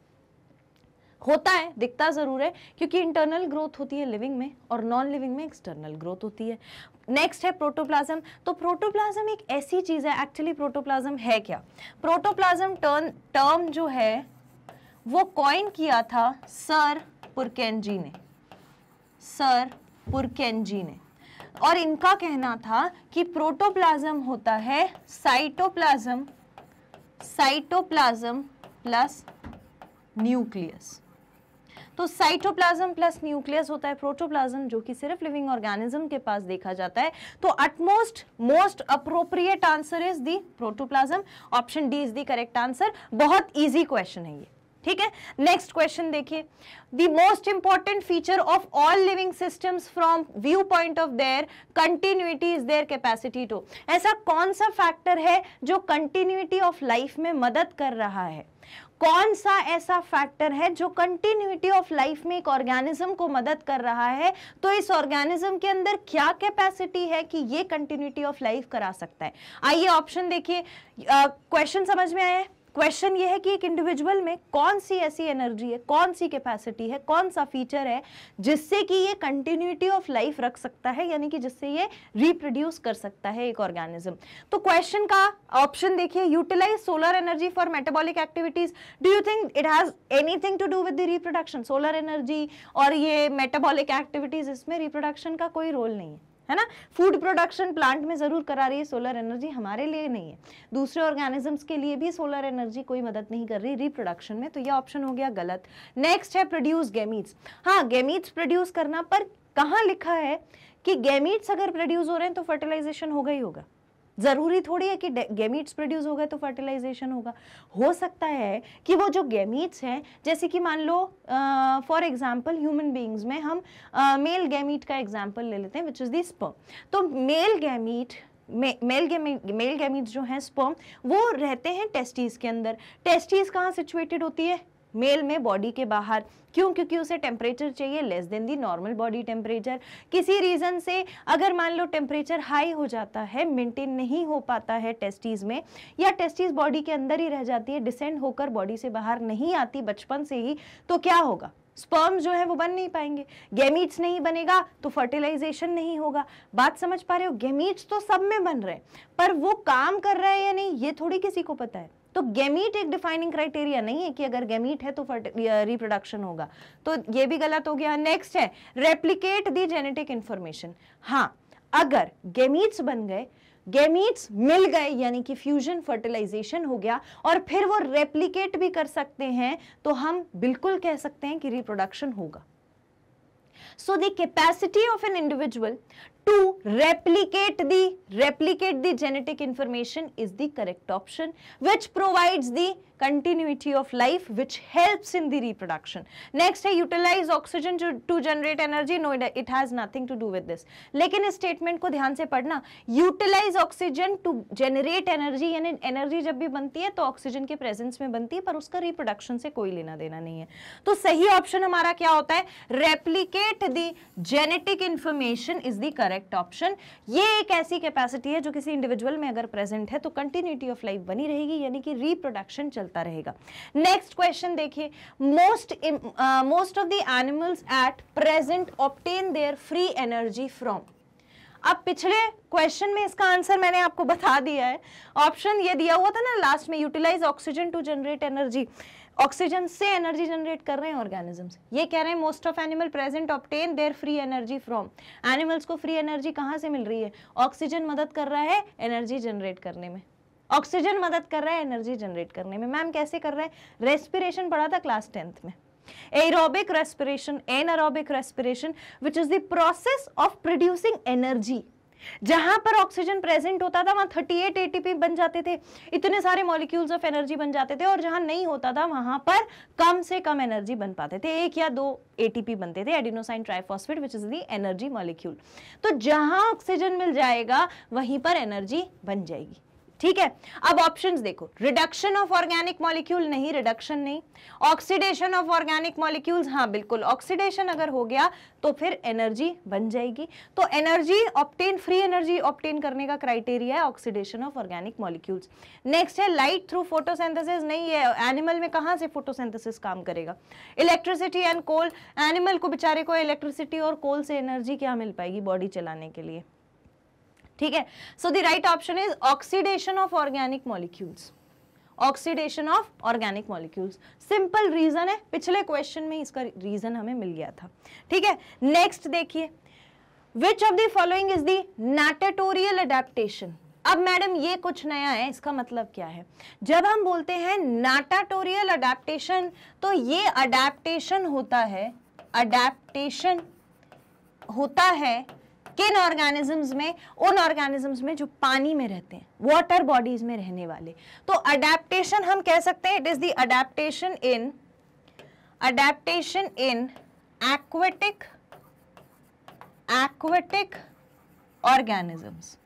होता है दिखता ज़रूर है क्योंकि इंटरनल ग्रोथ होती है लिविंग में और नॉन लिविंग में एक्सटर्नल ग्रोथ होती है नेक्स्ट है प्रोटोप्लाज्म तो प्रोटोप्लाज्म एक ऐसी चीज़ है एक्चुअली प्रोटोप्लाज्म है क्या प्रोटोप्लाज्म टर्न टर्म जो है वो कॉइन किया था सर पुरकेन जी ने सर पुरकेन जी ने और इनका कहना था कि प्रोटोप्लाज्म होता है साइटोप्लाज्म साइटोप्लाज्म प्लस न्यूक्लियस तो साइटोप्लाज्म प्लस न्यूक्लियस होता है प्रोटोप्लाज्म जो कि सिर्फ लिविंग ऑर्गेनिज्म के पास देखा जाता है तो utmost most appropriate answer is the protoplasm option D is the correct answer बहुत ईजी क्वेश्चन है ये ठीक है नेक्स्ट क्वेश्चन देखिए the most important feature of all living systems from view point of their continuity is their capacity to ऐसा कौन सा factor है जो कंटिन्यूटी ऑफ लाइफ में मदद कर रहा है कौन सा ऐसा फैक्टर है जो कंटिन्यूटी ऑफ लाइफ में एक ऑर्गेनिज्म को मदद कर रहा है तो इस ऑर्गेनिज्म के अंदर क्या कैपेसिटी है कि ये कंटिन्यूटी ऑफ लाइफ करा सकता है आइए ऑप्शन देखिए क्वेश्चन समझ में आया है क्वेश्चन ये है कि एक इंडिविजुअल में कौन सी ऐसी एनर्जी है कौन सी कैपेसिटी है कौन सा फीचर है जिससे कि ये कंटिन्यूटी ऑफ लाइफ रख सकता है यानी कि जिससे ये रिप्रोड्यूस कर सकता है एक ऑर्गेनिज्म तो क्वेश्चन का ऑप्शन देखिए utilise solar energy for metabolic activities do you think it has anything to do with the reproduction solar energy और ये मेटाबॉलिक एक्टिविटीज इसमें रिप्रोडक्शन का कोई रोल नहीं है है ना फूड प्रोडक्शन प्लांट में ज़रूर करा रही है सोलर एनर्जी हमारे लिए नहीं है दूसरे ऑर्गेनिजम्स के लिए भी सोलर एनर्जी कोई मदद नहीं कर रही रिप्रोडक्शन में तो ये ऑप्शन हो गया गलत नेक्स्ट है प्रोड्यूस गेमीट्स हाँ गेमीट्स प्रोड्यूस करना पर कहा लिखा है कि गेमीट्स अगर प्रोड्यूस हो रहे हैं तो फर्टिलाइजेशन होगा ही होगा ज़रूरी थोड़ी है कि गेमीट्स प्रोड्यूस हो गए तो फर्टिलाइजेशन होगा हो सकता है कि वो जो गेमीट्स हैं जैसे कि मान लो फॉर एग्जांपल ह्यूमन बीइंग्स में हम मेल uh, गेमीट का एग्जांपल ले लेते हैं विच इज़ दी स्पर्म तो male gamete male gamete male gametes जो हैं स्पर्म वो रहते हैं टेस्टीज़ के अंदर टेस्टीज़ कहाँ सिचुएटेड होती है मेल में बॉडी के बाहर क्यों क्योंकि उसे टेम्परेचर चाहिए less than the normal body temperature किसी रीज़न से अगर मान लो टेम्परेचर हाई हो जाता है मेंटेन नहीं हो पाता है टेस्टीज़ में या टेस्टीज़ बॉडी के अंदर ही रह जाती है डिसेंड होकर बॉडी से बाहर नहीं आती बचपन से ही तो क्या होगा स्पर्म्स जो है वो बन नहीं पाएंगे गेमीट्स नहीं बनेगा तो फर्टिलाइजेशन नहीं होगा बात समझ पा रहे हो गेमीट्स तो सब में बन रहे हैं पर वो काम कर रहे हैं या नहीं ये थोड़ी किसी को पता है तो गेमीट एक डिफाइनिंग क्राइटेरिया नहीं है कि अगर गेमीट है तो रिप्रोडक्शन होगा तो ये भी गलत हो गया नेक्स्ट है रेप्लीकेट दी जेनेटिक इंफॉर्मेशन हाँ अगर गेमीट्स बन गए गेमीट्स मिल गए यानी कि फ्यूजन फर्टिलाइजेशन हो गया और फिर वो रेप्लीकेट भी कर सकते हैं तो हम बिल्कुल कह सकते हैं कि रिप्रोडक्शन होगा so the capacity of an individual to replicate the replicate the genetic information is the correct option which provides the continuity of life which helps in the reproduction next hai utilize oxygen to, to generate energy no it, it has nothing to do with this lekin is statement ko dhyan se padhna utilize oxygen to generate energy yani energy jab bhi banti hai to oxygen ke presence mein banti hai par uska reproduction se koi lena dena nahi hai to sahi option hamara kya hota hai replicate the genetic information is the correct option ye ek aisi capacity hai jo kisi individual mein agar present hai to continuity of life bani rahegi yani ki reproduction chal होता रहेगा next question देखिए most most of the animals at present obtain their free energy from अब पिछले question में इसका answer मैंने आपको बता दिया है ऑप्शन ये दिया हुआ था ना लास्ट में utilise oxygen to generate energy oxygen से एनर्जी जनरेट कर रहे हैं ऑर्गेनिजम्स ये कह रहे हैं most of animal present obtain their free energy from animals को फ्री एनर्जी कहाँ से मिल रही है ऑक्सीजन मदद कर रहा है एनर्जी जनरेट करने में ऑक्सीजन मदद कर रहा है एनर्जी जनरेट करने में मैम कैसे कर रहे हैं रेस्पिरेशन पढ़ा था क्लास टेंथ में aerobic respiration anaerobic respiration which is the process of producing energy जहां पर ऑक्सीजन प्रेजेंट होता था वहां 38 एटीपी बन जाते थे इतने सारे मॉलिक्यूल्स ऑफ एनर्जी बन जाते थे और जहां नहीं होता था वहां पर कम से कम एनर्जी बन पाते थे एक या दो एटीपी बनते थे adenosine triphosphate which is the energy molecule तो जहां ऑक्सीजन मिल जाएगा वहीं पर एनर्जी बन जाएगी ठीक है अब ऑप्शंस देखो रिडक्शन ऑफ ऑर्गेनिक मॉलिक्यूल नहीं रिडक्शन नहीं ऑक्सीडेशन ऑफ ऑर्गेनिक मॉलिक्यूल्स हाँ बिल्कुल ऑक्सीडेशन अगर हो गया तो फिर एनर्जी बन जाएगी तो energy obtain free energy obtain करने का क्राइटेरिया है oxidation of organic molecules next है लाइट थ्रू फोटोसेंथेसिस नहीं है एनिमल में कहाँ से फोटोसेंथेसिस काम करेगा इलेक्ट्रिसिटी एंड कोल एनिमल को बेचारे को इलेक्ट्रिसिटी और कोल से एनर्जी क्या मिल पाएगी बॉडी चलाने के लिए ठीक है so the right option is oxidation of organic molecules oxidation of organic molecules simple reason है पिछले क्वेश्चन में इसका रीजन हमें मिल गया था ठीक है नेक्स्ट देखिए which of the following is the natatorial adaptation अब मैडम ये कुछ नया है इसका मतलब क्या है जब हम बोलते हैं नाटाटोरियल अडेप्टेशन तो ये अडेप्टेशन होता है अडेप्टेशन होता है किन ऑर्गेनिजम्स में उन ऑर्गेनिजम्स में जो पानी में रहते हैं वाटर बॉडीज में रहने वाले तो अडेप्टेशन हम कह सकते हैं it is the adaptation in adaptation in aquatic aquatic organisms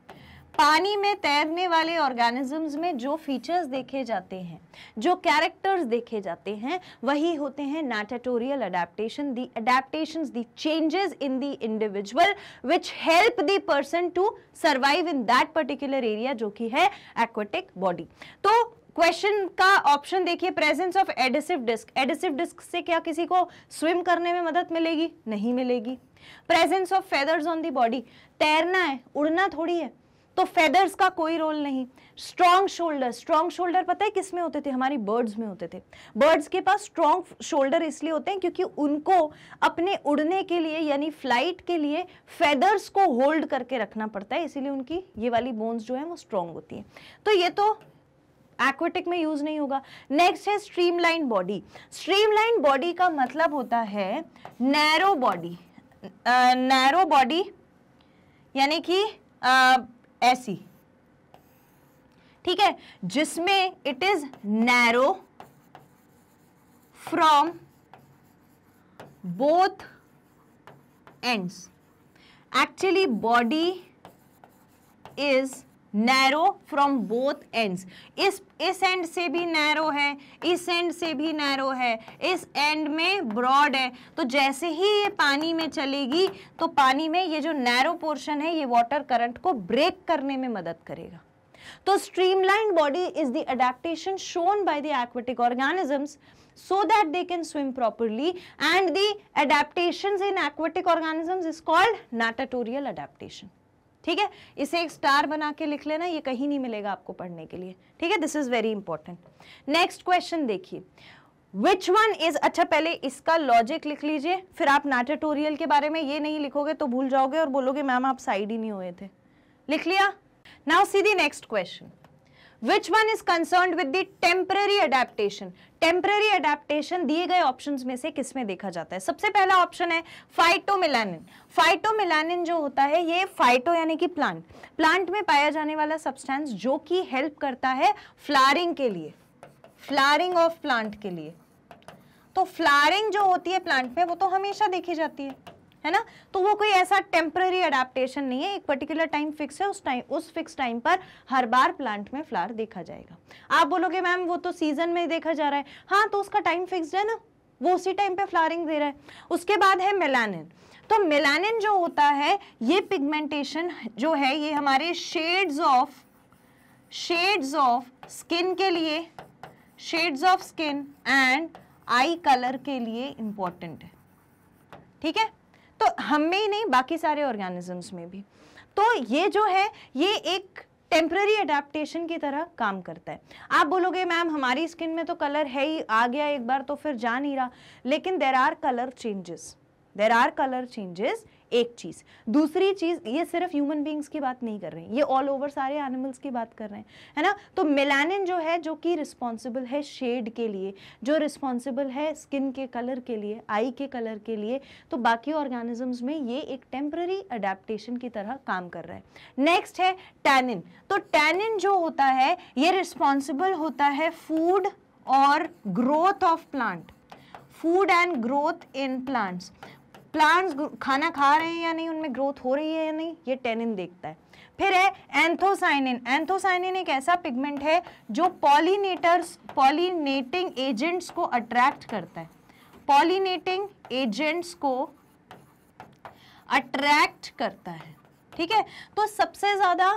पानी में तैरने वाले ऑर्गेनिजम्स में जो फीचर्स देखे जाते हैं जो कैरेक्टर्स देखे जाते हैं वही होते हैं natatorial adaptation the adaptation the changes in the individual which help the person to survive in that particular area जो कि है एक्वेटिक बॉडी तो क्वेश्चन का ऑप्शन देखिए presence of adhesive disc adhesive disc से क्या किसी को स्विम करने में मदद मिलेगी नहीं मिलेगी presence of feathers on the body तैरना है उड़ना थोड़ी है तो फेदर्स का कोई रोल नहीं स्ट्रॉन्ग शोल्डर स्ट्रॉन्ग शोल्डर पता है किस में होते थे हमारी बर्ड्स में होते थे बर्ड्स के पास स्ट्रॉन्ग शोल्डर इसलिए होते हैं क्योंकि उनको अपने उड़ने के लिए यानी फ्लाइट के लिए फेदर्स को होल्ड करके रखना पड़ता है इसीलिए उनकी ये वाली बोन्स जो है वो स्ट्रॉन्ग होती है तो ये तो एक्वेटिक में यूज नहीं होगा नेक्स्ट है स्ट्रीमलाइन बॉडी स्ट्रीमलाइन बॉडी का मतलब होता है नैरो बॉडी नैरो बॉडी यानी कि ऐसी ठीक है जिसमें it is narrow from both ends actually body is narrow from both ends इस इस एंड से भी नैरो है इस एंड से भी नैरो है इस एंड में ब्रॉड है तो जैसे ही ये पानी में चलेगी तो पानी में ये जो नैरो पोर्शन है ये वाटर करंट को ब्रेक करने में मदद करेगा तो streamline body is the adaptation shown by the aquatic organisms so that they can swim properly and the adaptations in aquatic organisms is called natatorial adaptation. ठीक है इसे एक स्टार बना के लिख लेना ये कहीं नहीं मिलेगा आपको पढ़ने के लिए ठीक है this is very important next question देखिए विच वन इज अच्छा पहले इसका लॉजिक लिख लीजिए फिर आप नाटेटोरियल के बारे में ये नहीं लिखोगे तो भूल जाओगे और बोलोगे मैम आप साइड ही नहीं हुए थे लिख लिया now see the next question which one is concerned with the temporary adaptation temporary adaptation दिए गए options में से किस में देखा जाता है सबसे पहला option है फाइटोमिलानिन फाइटोमिलानिन जो होता है ये फाइटो यानी कि प्लांट प्लांट में पाया जाने वाला सब्सटेंस जो कि हेल्प करता है फ्लारिंग के लिए फ्लारिंग ऑफ प्लांट के लिए तो फ्लारिंग जो होती है प्लांट में वो तो हमेशा देखी जाती है है ना तो वो कोई ऐसा टेम्पररी अडेप्टेशन नहीं है एक पर्टिकुलर टाइम फिक्स है उस टाइम उस फिक्स टाइम पर हर बार प्लांट में फ्लावर देखा जाएगा आप बोलोगे मैम वो तो सीजन में देखा जा रहा है हाँ तो उसका टाइम फिक्स है ना वो उसी टाइम पे फ्लारिंग दे रहा है उसके बाद है मेलानिन तो मेलानिन जो होता है ये पिगमेंटेशन जो है ये हमारे shades of shades of skin के लिए shades of skin and eye colour के लिए इंपॉर्टेंट है ठीक है तो हम में ही नहीं बाकी सारे ऑर्गेनिजम्स में भी तो ये जो है ये एक टेम्प्ररी अडेप्टशन की तरह काम करता है आप बोलोगे मैम हमारी स्किन में तो कलर है ही आ गया एक बार तो फिर जा नहीं रहा लेकिन there are colour changes there are colour changes एक चीज़ दूसरी चीज़ ये सिर्फ ह्यूमन बींग्स की बात नहीं कर रहे हैं ये ऑल ओवर सारे एनिमल्स की बात कर रहे हैं है ना तो मेलानिन जो है जो कि रिस्पॉन्सिबल है शेड के लिए जो रिस्पॉन्सिबल है स्किन के कलर के लिए आई के कलर के लिए तो बाकी ऑर्गेनिजम्स में ये एक टेम्प्ररी अडेप्टेशन की तरह काम कर रहा है नेक्स्ट है टैनिन तो टैनिन जो होता है ये रिस्पॉन्सिबल होता है फूड और growth of plant food and growth in plants plants खाना खा रहे हैं या नहीं उनमें ग्रोथ हो रही है या नहीं ये टेनिन देखता है फिर है एंथोसाइनिन एंथोसाइनिन एक ऐसा पिगमेंट है जो पॉलीनेटर्स पॉलीनेटिंग एजेंट्स को अट्रैक्ट करता है पॉलीनेटिंग एजेंट्स को अट्रैक्ट करता है ठीक है तो सबसे ज़्यादा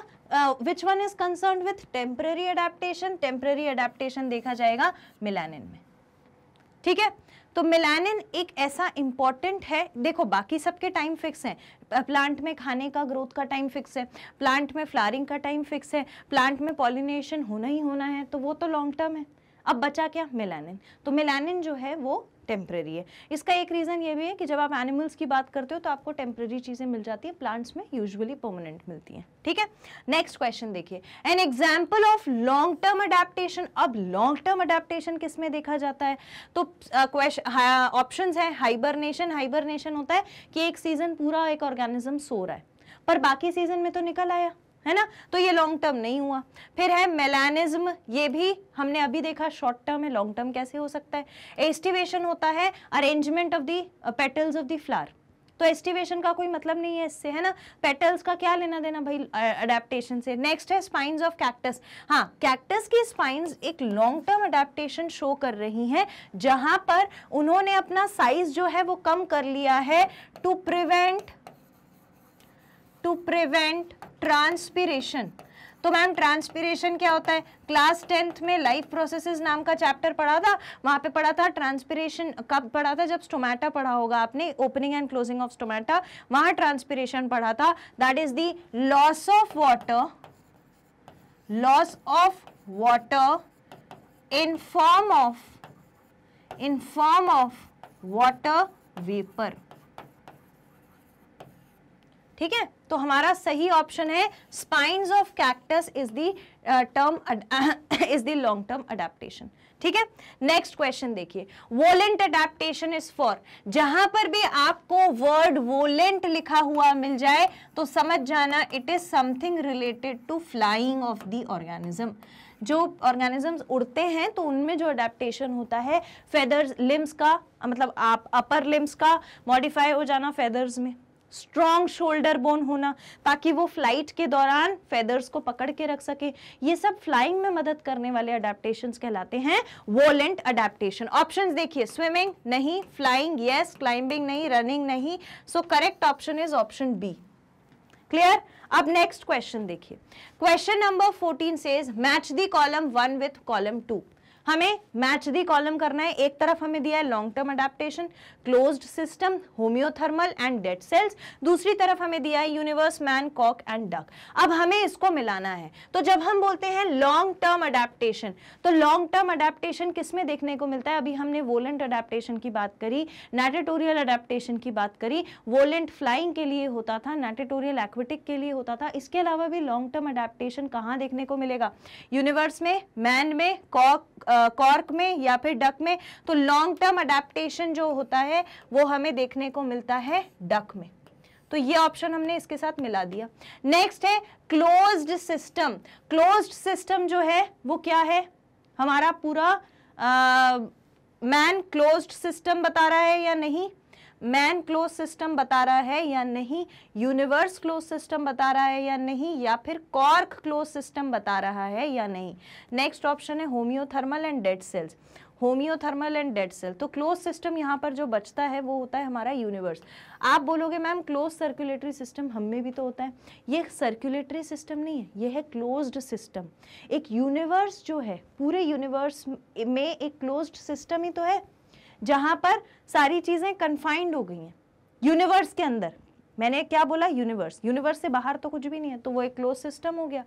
which one is concern with temporary adaptation temporary adaptation देखा जाएगा मिलानिन में ठीक है तो मेलानिन एक ऐसा इंपॉर्टेंट है देखो बाकी सबके टाइम फिक्स हैं प्लांट में खाने का ग्रोथ का टाइम फिक्स है प्लांट में फ्लारिंग का टाइम फिक्स है प्लांट में पॉलिनेशन होना ही होना है तो वो तो लॉन्ग टर्म है अब बचा क्या मेलानिन तो मेलानिन जो है वो टेम्प्रेरी है इसका एक रीज़न ये भी है कि जब आप एनिमल्स की बात करते हो तो आपको टेम्प्रेरी चीज़ें मिल जाती हैं प्लांट्स में यूजुअली परमानेंट मिलती हैं ठीक है नेक्स्ट क्वेश्चन देखिए an example of long term adaptation अब लॉन्ग टर्म अडेप्टेशन किस में देखा जाता है तो क्वेश्चन ऑप्शन है हाइबरनेशन हाइबरनेशन होता है कि एक सीजन पूरा एक ऑर्गेनिज्म सो रहा है पर बाकी सीजन में तो निकल आया है ना तो ये लॉन्ग टर्म नहीं हुआ फिर है मेलानिज्म ये भी हमने अभी देखा शॉर्ट टर्म है लॉन्ग टर्म कैसे हो सकता है एस्टिवेशन होता है arrangement of the petals of the flower तो एस्टिवेशन का कोई मतलब नहीं है इससे है ना पेटल्स का क्या लेना देना भाई अडेप्टेशन से नेक्स्ट है स्पाइंस ऑफ कैक्टस हाँ कैक्टस की स्पाइंस एक लॉन्ग टर्म अडेप्टेशन शो कर रही हैं जहाँ पर उन्होंने अपना साइज जो है वो कम कर लिया है to prevent to prevent transpiration तो मैम ट्रांसपीरेशन क्या होता है क्लास टेंथ में लाइफ प्रोसेसेस नाम का चैप्टर पढ़ा था वहाँ पे पढ़ा था ट्रांसपीरेशन कब पढ़ा था जब स्टोमेटा पढ़ा होगा आपने opening and closing of stomata वहाँ ट्रांसपीरेशन पढ़ा था that is the loss of water loss of water in form of in form of water vapour ठीक है तो हमारा सही ऑप्शन है spine of cactus is the term is the long term adaptation ठीक है नेक्स्ट क्वेश्चन देखिए वोलेंट adaptation is for जहां पर भी आपको वर्ड वोलेंट लिखा हुआ मिल जाए तो समझ जाना it is something related to flying of the organism जो ऑर्गेनिजम्स उड़ते हैं तो उनमें जो अडेप्टेशन होता है फेदर्स लिम्स का मतलब आप अपर लिम्स का मॉडिफाई हो जाना फेदर्स में स्ट्रॉन्ग शोल्डर बोन होना ताकि वो फ्लाइट के दौरान फेदर्स को पकड़ के रख सके ये सब फ्लाइंग में मदद करने वाले अडेप्टेशन कहलाते हैं वोलेंट अडेप्टेशन ऑप्शन देखिए स्विमिंग नहीं फ्लाइंग येस क्लाइंबिंग नहीं रनिंग नहीं so correct option is option B clear अब नेक्स्ट क्वेश्चन देखिए question number fourteen says match the column one with column two हमें मैच दी कॉलम करना है एक तरफ हमें दिया है long term adaptation closed system homeothermal and dead cells दूसरी तरफ हमें दिया है यूनिवर्स मैन कॉक एंड डक अब हमें इसको मिलाना है तो जब हम बोलते हैं लॉन्ग टर्म अडेप्टेशन तो लॉन्ग टर्म अडेप्टेशन किस में देखने को मिलता है अभी हमने वोलेंट अडेप्टेशन की बात करी नेटेटोरियल अडेप्टेशन की बात करी वोलेंट फ्लाइंग के लिए होता था नेटेटोरियल एक्वेटिक के लिए होता था इसके अलावा भी लॉन्ग टर्म अडेप्टेशन कहाँ देखने को मिलेगा यूनिवर्स में मैन में कॉक कॉर्क में या फिर डक में तो लॉन्ग टर्म अडेप्टेशन जो होता है वो हमें देखने को मिलता है डक में तो ये ऑप्शन हमने इसके साथ मिला दिया नेक्स्ट है क्लोज्ड सिस्टम क्लोज्ड सिस्टम जो है वो क्या है हमारा पूरा मैन क्लोज्ड सिस्टम बता रहा है या नहीं मैन क्लोज सिस्टम बता रहा है या नहीं यूनिवर्स क्लोज सिस्टम बता रहा है या नहीं या फिर कॉर्क क्लोज सिस्टम बता रहा है या नहीं नेक्स्ट ऑप्शन है homeothermal and dead cells homeothermal and dead cell तो क्लोज सिस्टम यहाँ पर जो बचता है वो होता है हमारा यूनिवर्स आप बोलोगे मैम क्लोज सर्कुलेटरी सिस्टम हम में भी तो होता है ये सर्कुलेटरी सिस्टम नहीं है ये है क्लोज्ड सिस्टम एक यूनिवर्स जो है पूरे यूनिवर्स में एक क्लोज्ड सिस्टम ही तो है जहाँ पर सारी चीज़ें कन्फाइंड हो गई हैं यूनिवर्स के अंदर मैंने क्या बोला यूनिवर्स यूनिवर्स से बाहर तो कुछ भी नहीं है तो वो एक क्लोज सिस्टम हो गया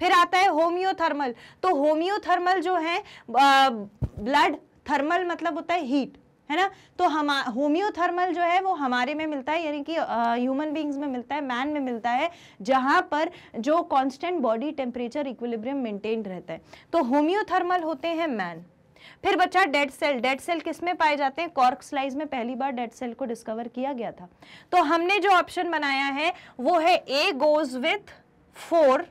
फिर आता है होम्योथर्मल तो होम्योथर्मल जो है ब्लड थर्मल मतलब होता है हीट है ना तो हम होम्योथर्मल जो है वो हमारे में मिलता है यानी कि ह्यूमन बींग्स में मिलता है मैन में मिलता है जहाँ पर जो constant body temperature equilibrium maintain रहता है तो होम्योथर्मल होते हैं मैन फिर बच्चा डेड सेल डेड सेल किस में पाए जाते हैं कॉर्क स्लाइज में पहली बार डेड सेल को डिस्कवर किया गया था तो हमने जो ऑप्शन बनाया है वो है A goes with four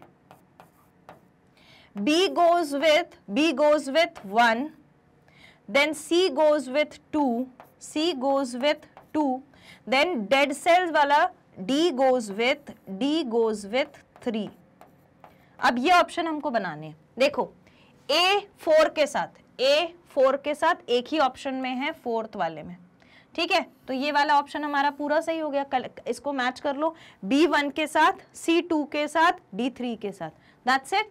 B goes with B goes with one then C goes with two C goes with two then dead cells वाला D goes with D goes with three अब ये option हमको बनाने देखो ए four के साथ ए four के साथ एक ही ऑप्शन में है फोर्थ वाले में ठीक है तो ये वाला ऑप्शन हमारा पूरा सही हो गया कल इसको मैच कर लो बी वन के साथ सी टू के साथ डी थ्री के साथ दैट्स इट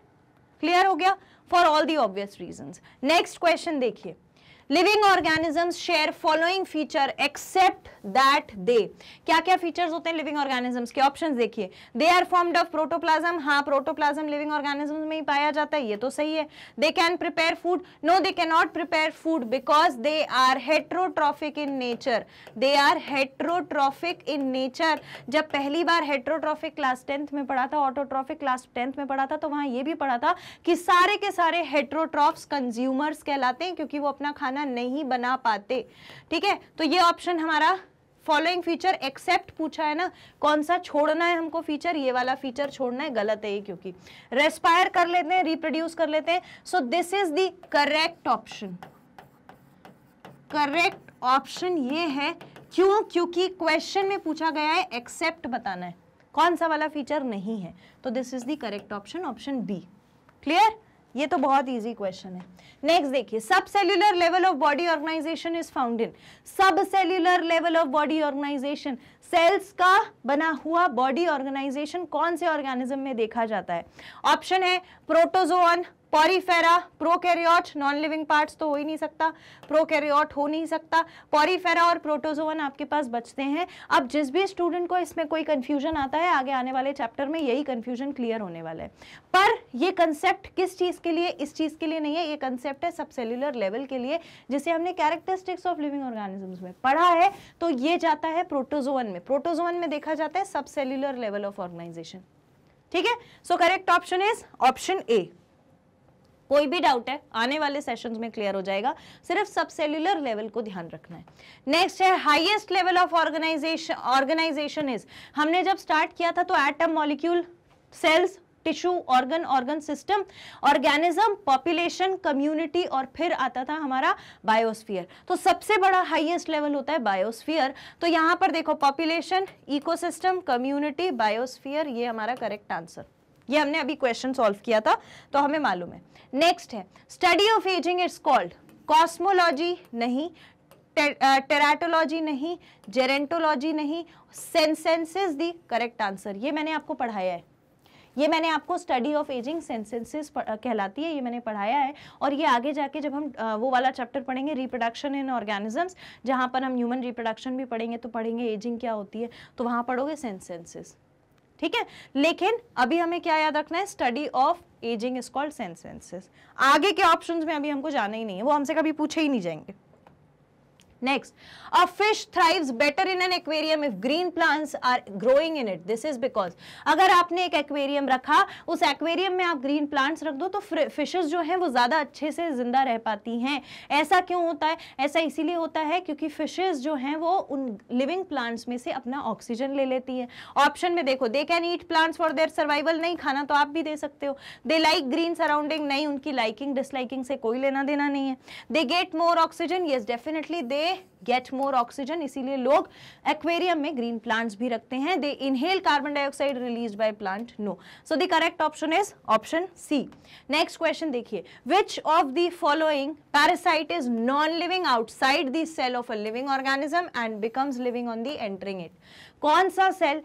क्लियर हो गया for all the obvious reasons next question देखिए living organism share following feature except that they क्या क्या फीचर्स होते हैं लिविंग ऑर्गेनिजम्स के ऑप्शन देखिए they are formed of protoplasm हाँ प्रोटोप्लाज्म लिविंग ऑर्गेनिज्म में ही पाया जाता है ये तो सही है they can prepare food no they can not prepare food because they are heterotrophic in nature they are heterotrophic in nature जब पहली बार हेट्रोट्रॉफिक क्लास टेंथ में पढ़ा था ऑटोट्रॉफिक क्लास टेंथ में पढ़ा था तो वहां ये भी पढ़ा था कि सारे के सारे हेट्रोट्रॉफ्स कंज्यूमर्स कहलाते हैं क्योंकि वो अपना खाना खाना नहीं बना पाते ठीक है तो ये ऑप्शन हमारा फॉलोइंग फीचर एक्सेप्ट पूछा है ना कौन सा छोड़ना है हमको फीचर ये वाला फीचर छोड़ना है गलत है ये क्योंकि रेस्पायर कर लेते हैं रिप्रोड्यूस कर लेते हैं so this is the correct option correct option ये है क्यों क्योंकि क्वेश्चन में पूछा गया है एक्सेप्ट बताना है कौन सा वाला फीचर नहीं है तो this is the correct option option B clear ये तो बहुत ईजी क्वेश्चन है नेक्स्ट देखिए subcellular level of body organization is found in subcellular level of body organization cells का बना हुआ बॉडी ऑर्गेनाइजेशन कौन से ऑर्गेनिज्म में देखा जाता है ऑप्शन है protozoan porifera prokaryote non living parts तो हो ही नहीं सकता प्रोकैरियोट हो नहीं सकता पॉरीफेरा और प्रोटोजोवन आपके पास बचते हैं अब जिस भी स्टूडेंट को इसमें कोई कंफ्यूजन आता है आगे आने वाले चैप्टर में यही कंफ्यूजन क्लियर होने वाला है पर यह कंसेप्ट किस चीज़ के लिए इस चीज़ के लिए नहीं है ये कंसेप्ट है सबसेल्युलर लेवल के लिए जिसे हमने कैरेक्टरिस्टिक्स ऑफ लिविंग ऑर्गेनिजम्स में पढ़ा है तो ये जाता है प्रोटोजोवन में प्रोटोजोवन में देखा जाता है सबसेल्युलर लेवल ऑफ ऑर्गेनाइजेशन ठीक है so correct option is option A कोई भी डाउट है आने वाले सेशंस में क्लियर हो जाएगा सिर्फ सब सेल्यूलर लेवल को ध्यान रखना है नेक्स्ट है highest level of organization organization is हमने जब स्टार्ट किया था तो atom molecule cells tissue organ organ system organism population community और फिर आता था हमारा बायोस्फीयर तो सबसे बड़ा हाईएस्ट लेवल होता है बायोस्फीयर तो यहां पर देखो पॉपुलेशन इकोसिस्टम कम्युनिटी बायोस्फीयर ये हमारा करेक्ट आंसर ये हमने अभी क्वेश्चन सॉल्व किया था तो हमें मालूम है नेक्स्ट है study of ageing it's called cosmology नहीं टेराटोलॉजी नहीं जेरेंटोलॉजी नहीं सेंसेंसेस दी करेक्ट आंसर ये मैंने आपको पढ़ाया है ये मैंने आपको स्टडी ऑफ एजिंग सेंसेंसेस कहलाती है ये मैंने पढ़ाया है और ये आगे जाके जब हम वो वाला चैप्टर पढ़ेंगे रिप्रोडक्शन इन ऑर्गेनिजम्स जहाँ पर हम ह्यूमन रिप्रोडक्शन भी पढ़ेंगे तो पढ़ेंगे एजिंग क्या होती है तो वहाँ पढ़ोगे सेंसेंसेस ठीक है लेकिन अभी हमें क्या याद रखना है study of ageing is called senescence आगे के ऑप्शंस में अभी हमको जाना ही नहीं है वो हमसे कभी पूछे ही नहीं जाएंगे Next, a fish thrives better in an aquarium if green plants are growing in it. This is because अगर आपने एक aquarium रखा उस aquarium में आप green plants रख दो तो fishes जो हैं वो ज़्यादा अच्छे से ज़िंदा रह पाती हैं ऐसा क्यों होता है ऐसा इसीलिए होता है क्योंकि फिशेज जो हैं वो उन लिविंग प्लांट्स में से अपना ऑक्सीजन ले लेती हैं ऑप्शन में देखो they can eat plants for their survival नहीं खाना तो आप भी दे सकते हो दे लाइक ग्रीन सराउंडिंग नहीं उनकी लाइकिंग डिसलाइकिंग से कोई लेना देना नहीं है they get more oxygen yes definitely they ね get more oxygen इसीलिए लोग एक्वेरियम में ग्रीन प्लांट्स भी रखते हैं they inhale carbon dioxide release by plant no so the correct option is option C next question देखिए which of the following parasite is non living outside the cell of a living organism and becomes living on the entering it कौन सा cell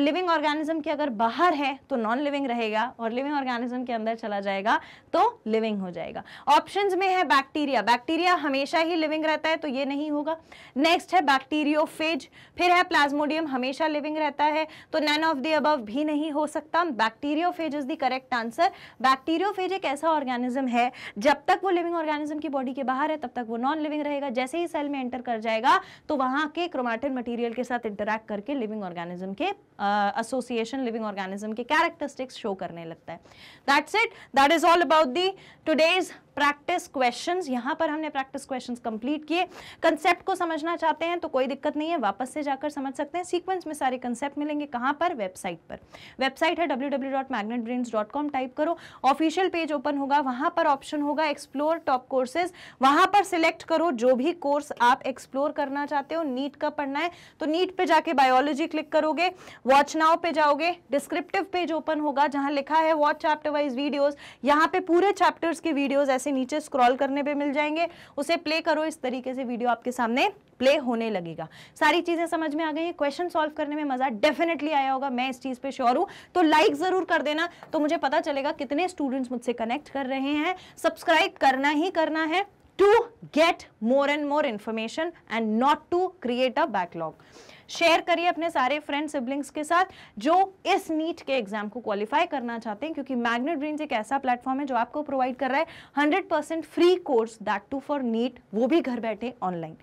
living uh, organism के अगर बाहर है तो non living रहेगा और लिविंग ऑर्गेनिज्म के अंदर चला जाएगा तो लिविंग हो जाएगा ऑप्शंस में है बैक्टीरिया बैक्टीरिया हमेशा ही लिविंग रहता है तो ये नहीं होगा होगा नेक्स्ट है बैक्टीरियोफेज फिर है प्लाज्मोडियम हमेशा लिविंग रहता है तो नैन ऑफ दी अबव भी नहीं हो सकता bacteriophage is the correct answer bacteriophage एक ऐसा ऑर्गेनिज्म है जब तक वो लिविंग ऑर्गेनिज्म की बॉडी के बाहर है तब तक वो नॉन लिविंग रहेगा जैसे ही सेल में एंटर कर जाएगा तो वहां के क्रोमाटिन मटीरियल के साथ इंटरेक्ट करके लिविंग ऑर्गेनिज्म के एसोसिएशन लिविंग ऑर्गेनिज्म के कैरेक्टरिस्टिक्स शो करने लगता है that's it that is all about the today's practice questions यहां पर हमने प्रैक्टिस क्वेश्चंस कंप्लीट किए कंसेप्ट को समझना चाहते हैं तो कोई दिक्कत नहीं है वापस से जाकर समझ सकते हैं सीक्वेंस में सारे कंसेप्ट मिलेंगे कहां पर वेबसाइट पर वेबसाइट है www.magnetbrains.com टाइप करो ऑफिशियल पेज ओपन होगा वहां पर ऑप्शन होगा एक्सप्लोर टॉप कोर्सेज वहां पर सिलेक्ट करो जो भी कोर्स आप एक्सप्लोर करना चाहते हो नीट का पढ़ना है तो नीट पर जाके बायोलॉजी क्लिक करोगे वॉच नाउ पे जाओगे डिस्क्रिप्टिव पेज ओपन होगा जहां लिखा है वॉच चैप्टर वाइज वीडियोस यहां पे पूरे चैप्टर्स के वीडियोस ऐसे नीचे स्क्रॉल करने पे मिल जाएंगे उसे प्ले करो इस तरीके से वीडियो आपके सामने प्ले होने लगेगा सारी चीज़ें समझ में आ गई क्वेश्चन सॉल्व करने में मज़ा डेफिनेटली आया होगा मैं इस चीज़ पे श्योर हूं तो लाइक ज़रूर कर देना तो मुझे पता चलेगा कितने स्टूडेंट्स मुझसे कनेक्ट कर रहे हैं सब्सक्राइब करना ही करना है to get more and more information and not to create a backlog share करिए अपने सारे फ्रेंड सिबलिंग्स के साथ जो इस नीट के एग्जाम को क्वालिफाई करना चाहते हैं क्योंकि मैग्नेट ड्रीम्स एक ऐसा प्लेटफॉर्म है जो आपको प्रोवाइड कर रहा है hundred free course that too for NEET वो भी घर बैठे online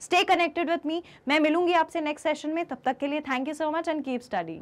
stay connected with me मैं मिलूंगी आपसे नेक्स्ट सेशन में तब तक के लिए thank you so much and keep study